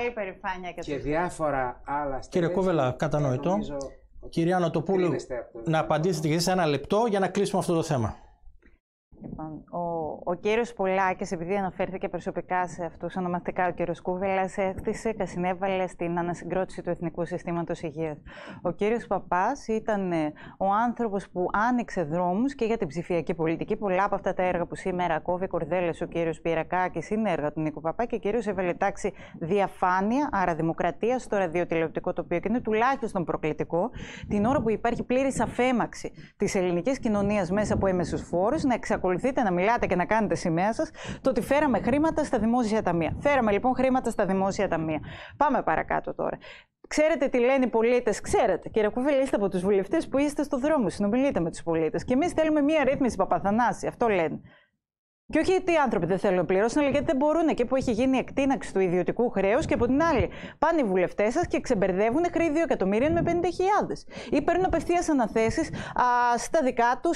και, και διάφορα άλλα στελέχη. Κύριε Κόβελα, κατανοητό. Κυρία Νοτοπούλου, να απαντήσετε και σε ένα λεπτό για να κλείσουμε αυτό το θέμα. Λοιπόν, ο, ο κύριος Πολάκης, επειδή αναφέρθηκε προσωπικά σε αυτούς ονομαστικά, ο κύριος Κούβελά, έκτισε και συνέβαλε στην ανασυγκρότηση του Εθνικού Συστήματος Υγείας. Ο κύριος Παπάς ήταν ε, ο άνθρωπος που άνοιξε δρόμους και για την ψηφιακή πολιτική. Πολλά από αυτά τα έργα που σήμερα κόβει κορδέλες ο κύριος Πυρακάκης είναι έργα του Νίκου Παπά και κυρίω έβαλε τάξη διαφάνεια, άρα δημοκρατία στο ραδιοτηλεοπτικό τοπίο και είναι τουλάχιστον προκλητικό την ώρα που υπάρχει πλήρης αφέμαξη της ελληνικής κοινωνίας μέσα από έμεσους φόρους να εξακολουθεί ασχοληθείτε, να μιλάτε και να κάνετε σημαία σας, το ότι φέραμε χρήματα στα δημόσια ταμεία. Φέραμε λοιπόν χρήματα στα δημόσια ταμεία. Πάμε παρακάτω τώρα. Ξέρετε τι λένε οι πολίτες. Ξέρετε, κύριε Κουβέλη, είστε από τους βουλευτές που είστε στο δρόμο, συνομιλείτε με τους πολίτες. Και εμείς θέλουμε μία ρύθμιση Παπαθανάση. Αυτό λένε. Και όχι γιατί οι άνθρωποι δεν θέλουν να πληρώσουν, αλλά γιατί δεν μπορούν. και που έχει γίνει η εκτείναξη του ιδιωτικού χρέους και από την άλλη πάνε οι βουλευτές σας και ξεμπερδεύουν χρέη 2 εκατομμύρια με 50.000. Ή παίρνουν απευθείας αναθέσεις στα δικά τους.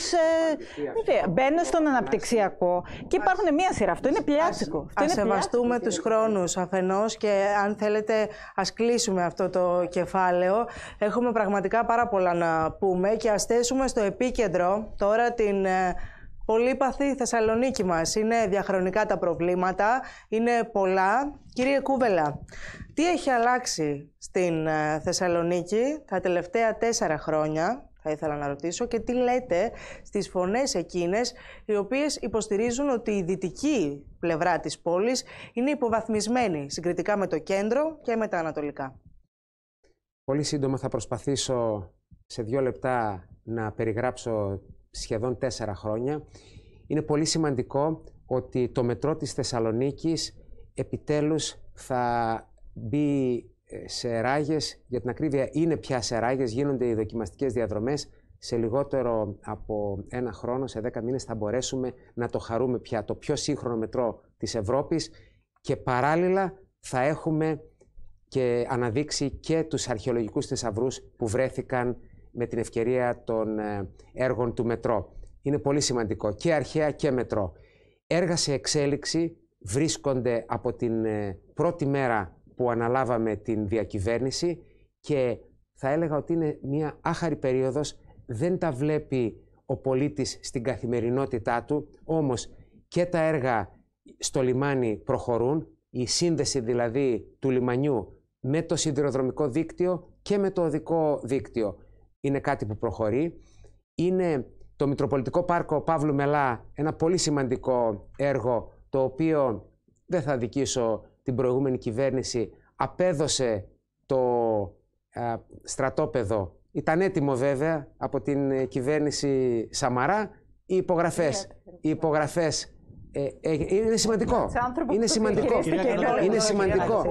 Ε, μπαίνουν στον αναπτυξιακό και υπάρχουν μία σειρά. Αυτό είναι πλιάτσικο. Α σεβαστούμε του χρόνους αφενός και αν θέλετε, ας κλείσουμε αυτό το κεφάλαιο. Έχουμε πραγματικά πάρα πολλά να πούμε και ας θέσουμε στο επίκεντρο τώρα την ε, Πολύπαθη Θεσσαλονίκη μας. Είναι διαχρονικά τα προβλήματα, είναι πολλά. Κύριε Κούβελα, τι έχει αλλάξει στην ε, Θεσσαλονίκη τα τελευταία τέσσερα χρόνια, θα ήθελα να ρωτήσω, και τι λέτε στις φωνές εκείνες οι οποίες υποστηρίζουν ότι η δυτική πλευρά της πόλης είναι υποβαθμισμένη συγκριτικά με το κέντρο και με τα ανατολικά. Πολύ σύντομα θα προσπαθήσω σε δύο λεπτά να περιγράψω σχεδόν τέσσερα χρόνια, είναι πολύ σημαντικό ότι το μετρό της Θεσσαλονίκης επιτέλους θα μπει ε, σε ράγες, για την ακρίβεια είναι πια σε ράγες, γίνονται οι δοκιμαστικές διαδρομές, σε λιγότερο από ένα χρόνο, σε δέκα μήνες θα μπορέσουμε να το χαρούμε πια το πιο σύγχρονο μετρό της Ευρώπης και παράλληλα θα έχουμε και αναδείξει και τους αρχαιολογικούς θησαυρούς που βρέθηκαν με την ευκαιρία των ε, έργων του μετρό. Είναι πολύ σημαντικό και αρχαία και μετρό. Έργα σε εξέλιξη βρίσκονται από την ε, πρώτη μέρα που αναλάβαμε την διακυβέρνηση και θα έλεγα ότι είναι μια άχαρη περίοδος, δεν τα βλέπει ο πολίτης στην καθημερινότητά του, όμως και τα έργα στο λιμάνι προχωρούν, η σύνδεση δηλαδή του λιμανιού με το σιδηροδρομικό δίκτυο και με το οδικό δίκτυο είναι κάτι που προχωρεί. Είναι το Μητροπολιτικό Πάρκο Παύλου Μελά, ένα πολύ σημαντικό έργο, το οποίο δεν θα δικήσω την προηγούμενη κυβέρνηση, απέδωσε το ε, στρατόπεδο. Ήταν έτοιμο βέβαια από την ε, κυβέρνηση Σαμαρά. Οι υπογραφές, οι υπογραφές ε, είναι σημαντικό. Είναι σημαντικό. Είναι σημαντικό.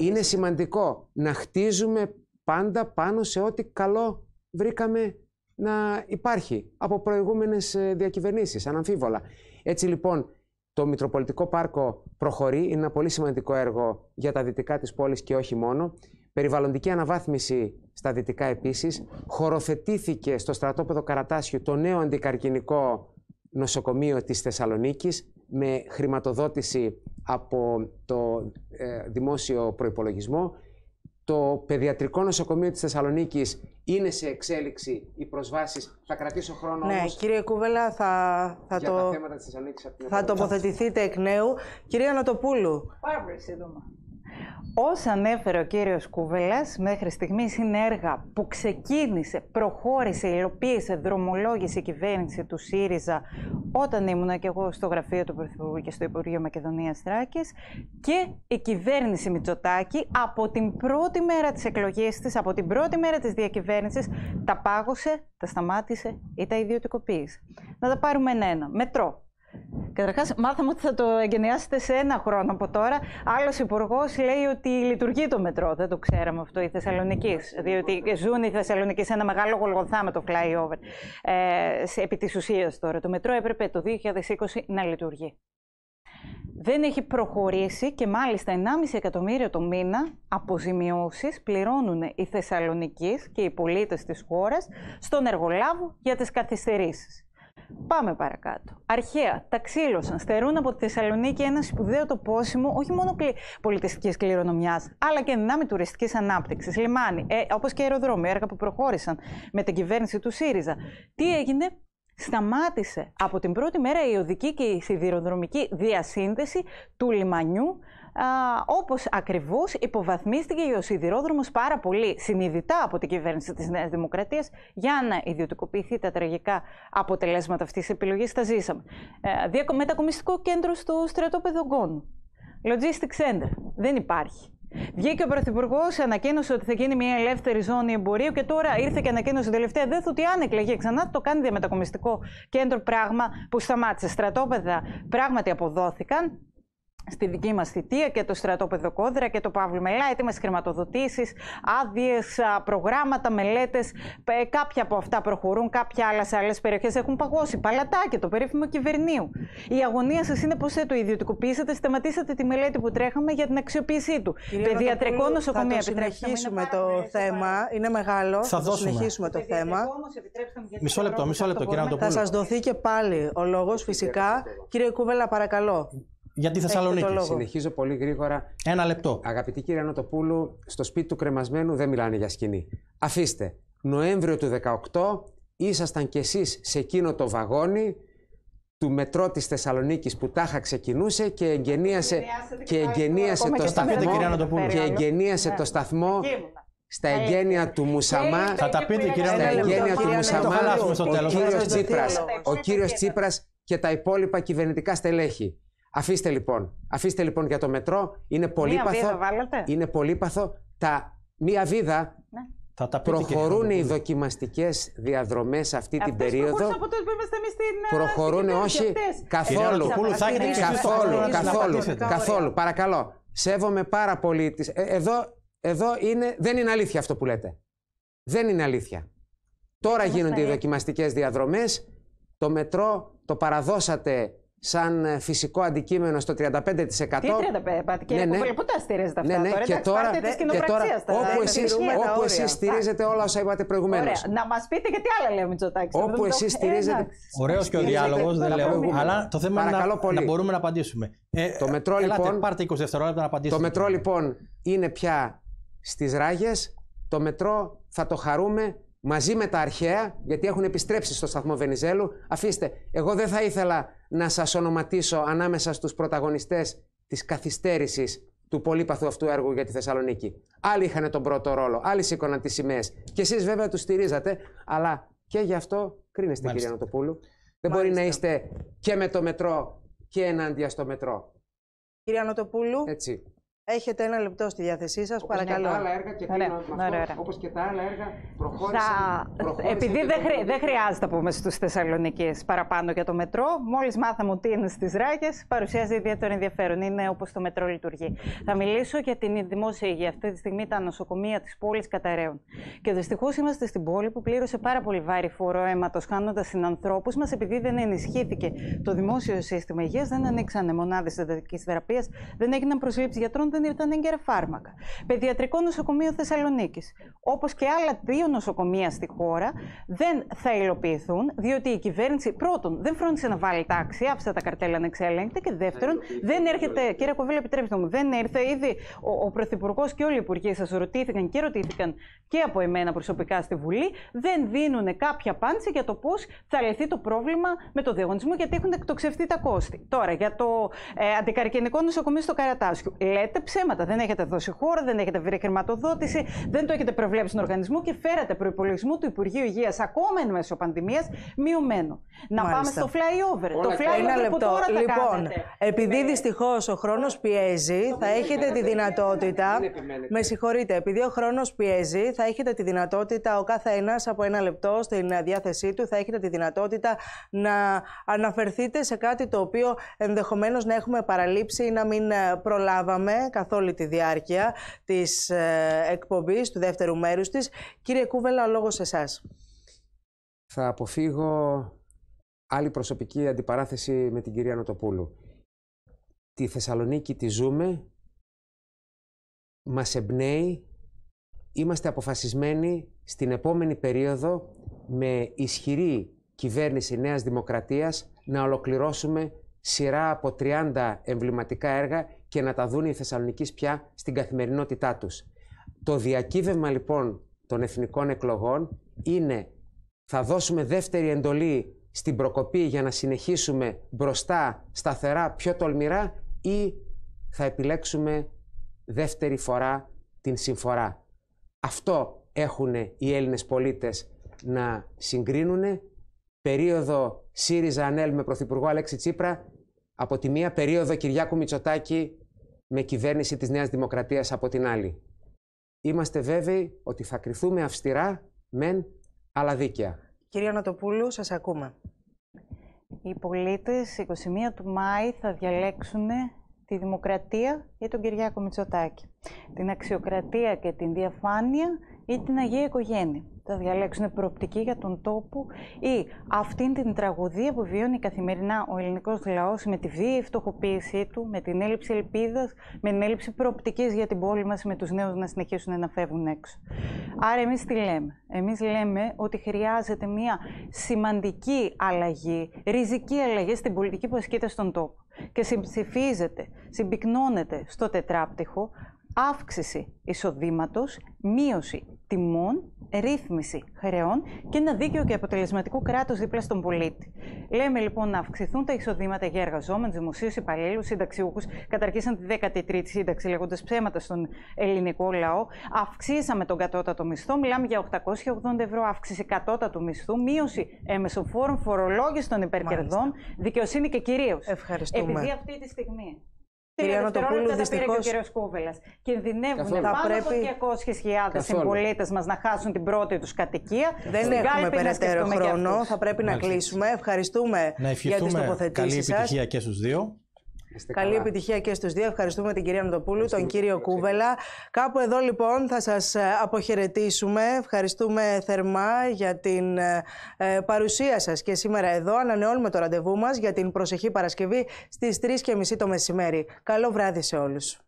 Είναι σημαντικό να χτίζουμε πάντα πάνω σε ό,τι καλό βρήκαμε να υπάρχει από προηγούμενες ε, διακυβερνήσεις, αναμφίβολα. Έτσι λοιπόν, το Μητροπολιτικό Πάρκο προχωρεί, είναι ένα πολύ σημαντικό έργο για τα δυτικά της πόλης και όχι μόνο. Περιβαλλοντική αναβάθμιση στα δυτικά επίσης. Χωροθετήθηκε στο στρατόπεδο Καρατάσιο το νέο αντικαρκινικό νοσοκομείο της Θεσσαλονίκης με χρηματοδότηση από το ε, δημόσιο προϋπολογισμό το παιδιατρικό νοσοκομείο της Θεσσαλονίκης είναι σε εξέλιξη οι προσβάσεις. Θα κρατήσω χρόνο Ναι, όμως κύριε Κούβελα, θα, θα για το... τα της Θεσσαλονίκης. Θα τοποθετηθείτε εκ νέου. Κυρία Ανατοπούλου. Πάρα πολύ σύντομα. Όσα ανέφερε ο κύριος Κουβελάς μέχρι στιγμής είναι έργα που ξεκίνησε, προχώρησε, υλοποίησε, δρομολόγησε η κυβέρνηση του ΣΥΡΙΖΑ όταν ήμουνα και εγώ στο γραφείο του Πρωθυπουργού και στο Υπουργείο Μακεδονίας Στράκης, και η κυβέρνηση Μητσοτάκη από την πρώτη μέρα της εκλογής της, από την πρώτη μέρα της διακυβέρνησης τα πάγωσε, τα σταμάτησε ή τα ιδιωτικοποίησε. Να τα παρουμε ένα-ένα. Μετρό. Καταρχάς, μάθαμε ότι θα το εγκαινιάσετε σε ένα χρόνο από τώρα. Άλλος υπουργός λέει ότι λειτουργεί το μετρό. Δεν το ξέραμε αυτό η Θεσσαλονίκης. Διότι ζουν οι Θεσσαλονίκη σε ένα μεγάλο γολγοθά με το flyover. Ε, επί της ουσίας τώρα. Το μετρό έπρεπε το 2020 να λειτουργεί. Δεν έχει προχωρήσει και μάλιστα 1,5 εκατομμύριο το μήνα αποζημιώσεις πληρώνουν οι Θεσσαλονικοί και οι πολίτες της χώρας στον εργολάβο για τις καθυστερήσεις. Πάμε παρακάτω. Αρχαία, τα ξύλωσαν, στερούν από τη Θεσσαλονίκη ένα σπουδαίο το πόσιμο όχι μόνο πολιτιστικής κληρονομιάς, αλλά και δυνάμει τουριστικής ανάπτυξης, λιμάνι, ε, όπως και αεροδρόμια, έργα που προχώρησαν με την κυβέρνηση του ΣΥΡΙΖΑ. Τι έγινε, σταμάτησε από την πρώτη μέρα η οδική και η σιδηροδρομική διασύνδεση του λιμανιού Όπως ακριβώς υποβαθμίστηκε ο σιδηρόδρομος πάρα πολύ συνειδητά από την κυβέρνηση της Νέας Δημοκρατίας για να ιδιωτικοποιηθεί τα τραγικά αποτελέσματα αυτής της επιλογής. Τα ζήσαμε. Ε, μετακομιστικό κέντρο στο στρατόπεδο Γκόνου. Logistics Center. Δεν υπάρχει. Βγήκε ο Πρωθυπουργός, ανακοίνωσε ότι θα γίνει μια ελεύθερη ζώνη εμπορίου και τώρα ήρθε και ανακοίνωσε τελευταία δεν ότι αν εκλεγεί ξανά το κάνει διαμετακομιστικό κέντρο πράγμα που σταμάτησε. Στρατόπεδα πράγματι αποδόθηκαν στη δική μας θητεία και το στρατόπεδο Κόδρα και το Παύλου Μελά, έτοιμες χρηματοδοτήσεις, άδειες, προγράμματα, μελέτες. Ε, κάποια από αυτά προχωρούν, κάποια άλλα σε άλλες περιοχές έχουν παγώσει. Παλατάκι, το περίφημο κυβερνίου. Η αγωνία σας είναι πως το ιδιωτικοποιήσατε, σταματήσατε τη μελέτη που τρέχαμε για την αξιοποίησή του. Παιδιατρικό νοσοκομείο, θα το συνεχίσουμε το θέμα, είναι μεγάλο, θα, το συνεχίσουμε το θέμα. μισό λεπτό, μισό λεπτό, κύριε Θα σας δοθεί και πάλι ο λόγος, φυσικά. Κύριε Κούβελα, παρακαλώ για τη Θεσσαλονίκη. Συνεχίζω πολύ γρήγορα. Ένα λεπτό. Αγαπητή κύριε Ανατοπούλου, στο σπίτι του κρεμασμένου δεν μιλάνε για σκηνή. Αφήστε. Νοέμβριο του 18 ήσασταν κι εσείς σε εκείνο το βαγόνι του μετρό της Θεσσαλονίκης που τάχα ξεκινούσε και εγγενίασε, και εγγενίασε ναι. το σταθμό, και εγγενίασε το σταθμό στα εγγένεια του Μουσαμά, θα τα πείτε, στα του Μουσαμά, ο ο κύριος Τσίπρας και τα υπόλοιπα κυβερνητικά στελέχη. Αφήστε λοιπόν. Αφήστε λοιπόν για το μετρό. Είναι πολύπαθο. Είναι παθο Τα μία βίδα ναι. Θα τα προχωρούν οι δοκιμαστικές διαδρομές αυτή την περίοδο. Από που είμαστε στην. Ε, προχωρούν στην όχι καθόλου. καθόλου, καθόλου, καθόλου. Παρακαλώ. Σέβομαι πάρα πολύ. Τις... Ε, εδώ, εδώ είναι... δεν είναι αλήθεια αυτό που λέτε. Δεν είναι αλήθεια. Τώρα γίνονται οι δοκιμαστικές διαδρομές. Το μετρό το παραδώσατε σαν ε, φυσικό αντικείμενο στο 35%. Τι 35%, ναι, ναι. Πού τα στηρίζετε αυτά ναι, ναι. τώρα, και τώρα, και τώρα όπου, εσείς, όπου εσείς στηρίζετε όλα όσα είπατε προηγουμένως. Ωραία. Να μας πείτε και τι άλλα λέμε, ο Μητσοτάκης. Όπου εσείς ε, στηρίζετε... Ωραίος και ο διάλογος, δεν λέω, αλλά το θέμα είναι να, να μπορούμε να απαντήσουμε. Ε, το μετρό, λοιπόν, πάρτε 20 δευτερόλεπτα να απαντήσουμε. Το μετρό λοιπόν είναι πια στις ράγες, το μετρό θα το χαρούμε μαζί με τα αρχαία, γιατί έχουν επιστρέψει στο σταθμό Βενιζέλου. Αφήστε, εγώ δεν θα ήθελα να σας ονοματίσω ανάμεσα στους πρωταγωνιστές της καθυστέρησης του πολύπαθου αυτού έργου για τη Θεσσαλονίκη. Άλλοι είχαν τον πρώτο ρόλο, άλλοι σήκωναν τις σημαίες. Και εσείς βέβαια τους στηρίζατε, αλλά και γι' αυτό κρίνεστε κύριε Νοτοπούλου. Δεν μπορεί να είστε και με το μετρό και ενάντια στο μετρό. Κύριε Ανατοπούλου, Έτσι. Έχετε ένα λεπτό στη διάθεσή σας, ε, ναι, παρακαλώ. τα άλλα έργα και κλείνω Όπως και τα άλλα έργα προχώρησαν. Θα... Επειδή δεν, δεν χρειάζεται να πούμε στους Θεσσαλονίκη παραπάνω για το μετρό, μόλις μάθαμε ότι είναι στις Ράκε, παρουσιάζει ιδιαίτερο ενδιαφέρον. Είναι όπως το μετρό λειτουργεί. Θα μιλήσω για την δημόσια υγεία. Αυτή τη στιγμή τα νοσοκομεία της πόλης καταραίουν. Και δυστυχώς είμαστε στην πόλη που πλήρωσε πάρα πολύ βάρη φόρο αίματος, χάνοντας συνανθρώπους μας, επειδή δεν ενισχύθηκε το δημόσιο σύστημα υγείας, δεν ανοίξανε μονάδες εντατικής θεραπείας, δεν έγιναν προσλήψεις γιατρών, δεν ήταν έγκαιρα φάρμακα. Παιδιατρικό νοσοκομείο Θεσσαλονίκης, όπως και άλλα δύο νοσοκομεία στη χώρα, δεν θα υλοποιηθούν, διότι η κυβέρνηση, πρώτον, δεν φρόντισε να βάλει τάξη, άφησε τα καρτέλα να εξέλεγκτα και δεύτερον, δεν έρχεται, κύριε Κοβέλα, επιτρέψτε μου, δεν έρθε ήδη ο, ο Πρωθυπουργός και όλοι οι υπουργοί σας ρωτήθηκαν και ρωτήθηκαν και από εμένα προσωπικά στη Βουλή, δεν δίνουν κάποια απάντηση για το πώς θα λυθεί το πρόβλημα με το διαγωνισμό, γιατί έχουν εκτοξευτεί τα κόστη. Τώρα, για το ε, αντικαρκενικό νοσοκομείο στο Καρατάσιο. Λέτε ψέματα. Δεν έχετε δώσει χώρο, δεν έχετε βρει χρηματοδότηση, δεν το έχετε προβλέψει στον οργανισμό και φέρατε προπολογισμό του Υπουργείου Υγείας ακόμα εν μέσω πανδημίας μειωμένο. Να πάμε στο flyover. Ένα το flyover που τώρα λοιπόν, κάνετε. επειδή δυστυχώς ο χρόνος πιέζει, θα έχετε τη δυνατότητα. Με συγχωρείτε, επειδή ο χρόνος πιέζει, θα έχετε τη δυνατότητα ο κάθε από ένα λεπτό στην διάθεσή του, θα έχετε τη δυνατότητα να αναφερθείτε σε κάτι το οποίο ενδεχομένως να έχουμε παραλείψει ή να μην ε, προλάβαμε καθ' όλη τη διάρκεια της ε, εκπομπής, του δεύτερου μέρους της. Κύριε Κούβελα, ο λόγος σε εσάς. Θα αποφύγω άλλη προσωπική αντιπαράθεση με την κυρία Νοτοπούλου. Τη Θεσσαλονίκη τη ζούμε, μας εμπνέει, είμαστε αποφασισμένοι στην επόμενη περίοδο με ισχυρή κυβέρνηση Νέας Δημοκρατίας να ολοκληρώσουμε σειρά από 30 εμβληματικά έργα και να τα δουν οι Θεσσαλονικοί πια στην καθημερινότητά τους. Το διακύβευμα λοιπόν των εθνικών εκλογών είναι θα δώσουμε δεύτερη εντολή στην προκοπή για να συνεχίσουμε μπροστά, σταθερά, πιο τολμηρά ή θα επιλέξουμε δεύτερη φορά την συμφορά. Αυτό έχουν οι Έλληνες πολίτες να συγκρίνουν. Περίοδο ΣΥΡΙΖΑ ΑΝΕΛ με Πρωθυπουργό Αλέξη Τσίπρα από τη μία περίοδο Κυριάκου Μητσοτάκη με κυβέρνηση της Νέας Δημοκρατίας από την άλλη. Είμαστε βέβαιοι ότι θα κρυθούμε αυστηρά, μεν, αλλά δίκαια. Κυρία Νατοπούλου, σας ακούμε. Οι πολίτες 21 του Μάη θα διαλέξουν τη δημοκρατία ή τον Κυριάκο Μητσοτάκη, την αξιοκρατία και την διαφάνεια ή την Αγία Οικογένεια θα διαλέξουν προοπτική για τον τόπο ή αυτήν την τραγωδία που βιώνει καθημερινά ο ελληνικός λαός με τη βίαιη φτωχοποίησή του, με την έλλειψη ελπίδας, με την έλλειψη προοπτικής για την πόλη μας, με τους νέους να συνεχίσουν να φεύγουν έξω. Άρα, εμείς τι λέμε. Εμείς λέμε ότι χρειάζεται μια σημαντική αλλαγή, ριζική αλλαγή στην πολιτική που ασκείται στον τόπο. Και συμψηφίζεται, συμπυκνώνεται στο τετράπτυχο αύξηση εισοδήματος, μείωση τιμών ρύθμιση χρεών και ένα δίκαιο και αποτελεσματικό κράτος δίπλα στον πολίτη. Λέμε λοιπόν να αυξηθούν τα εισοδήματα για εργαζόμενους, δημοσίους υπαλλήλους, συνταξιούχους. Καταρχήσαν τη 13η σύνταξη λέγοντας ψέματα στον ελληνικό λαό. Αυξήσαμε τον κατώτατο μισθό, μιλάμε για 880 ευρώ αύξηση κατώτατου μισθού, μείωση εμεσοφόρων, φορολόγηση των υπερκερδών, δικαιοσύνη και κυρίως. Επειδή αυτή τη στιγμή Κυρία Νοτοπούλου, δυστυχώς... πήρε και ο κ. Κούβελας. Κινδυνεύουν πάνω πρέπει... από 200.000 συμπολίτες μας να χάσουν την πρώτη τους κατοικία. Δεν έχουμε περαιτέρω χρόνο. Θα πρέπει Μάλιστα. να κλείσουμε. Ευχαριστούμε να για τις τοποθετήσεις. Καλή επιτυχία και στους δύο. Καλή επιτυχία και στους δύο. Ευχαριστούμε την κυρία Νοτοπούλου, τον κύριο Κούβελα. Κάπου εδώ λοιπόν θα σας ε, αποχαιρετήσουμε. Ευχαριστούμε θερμά για την ε, ε, παρουσία σας και σήμερα εδώ. Ανανεώνουμε το ραντεβού μας για την προσεχή Παρασκευή στις 3.30 το μεσημέρι. Καλό βράδυ σε όλους.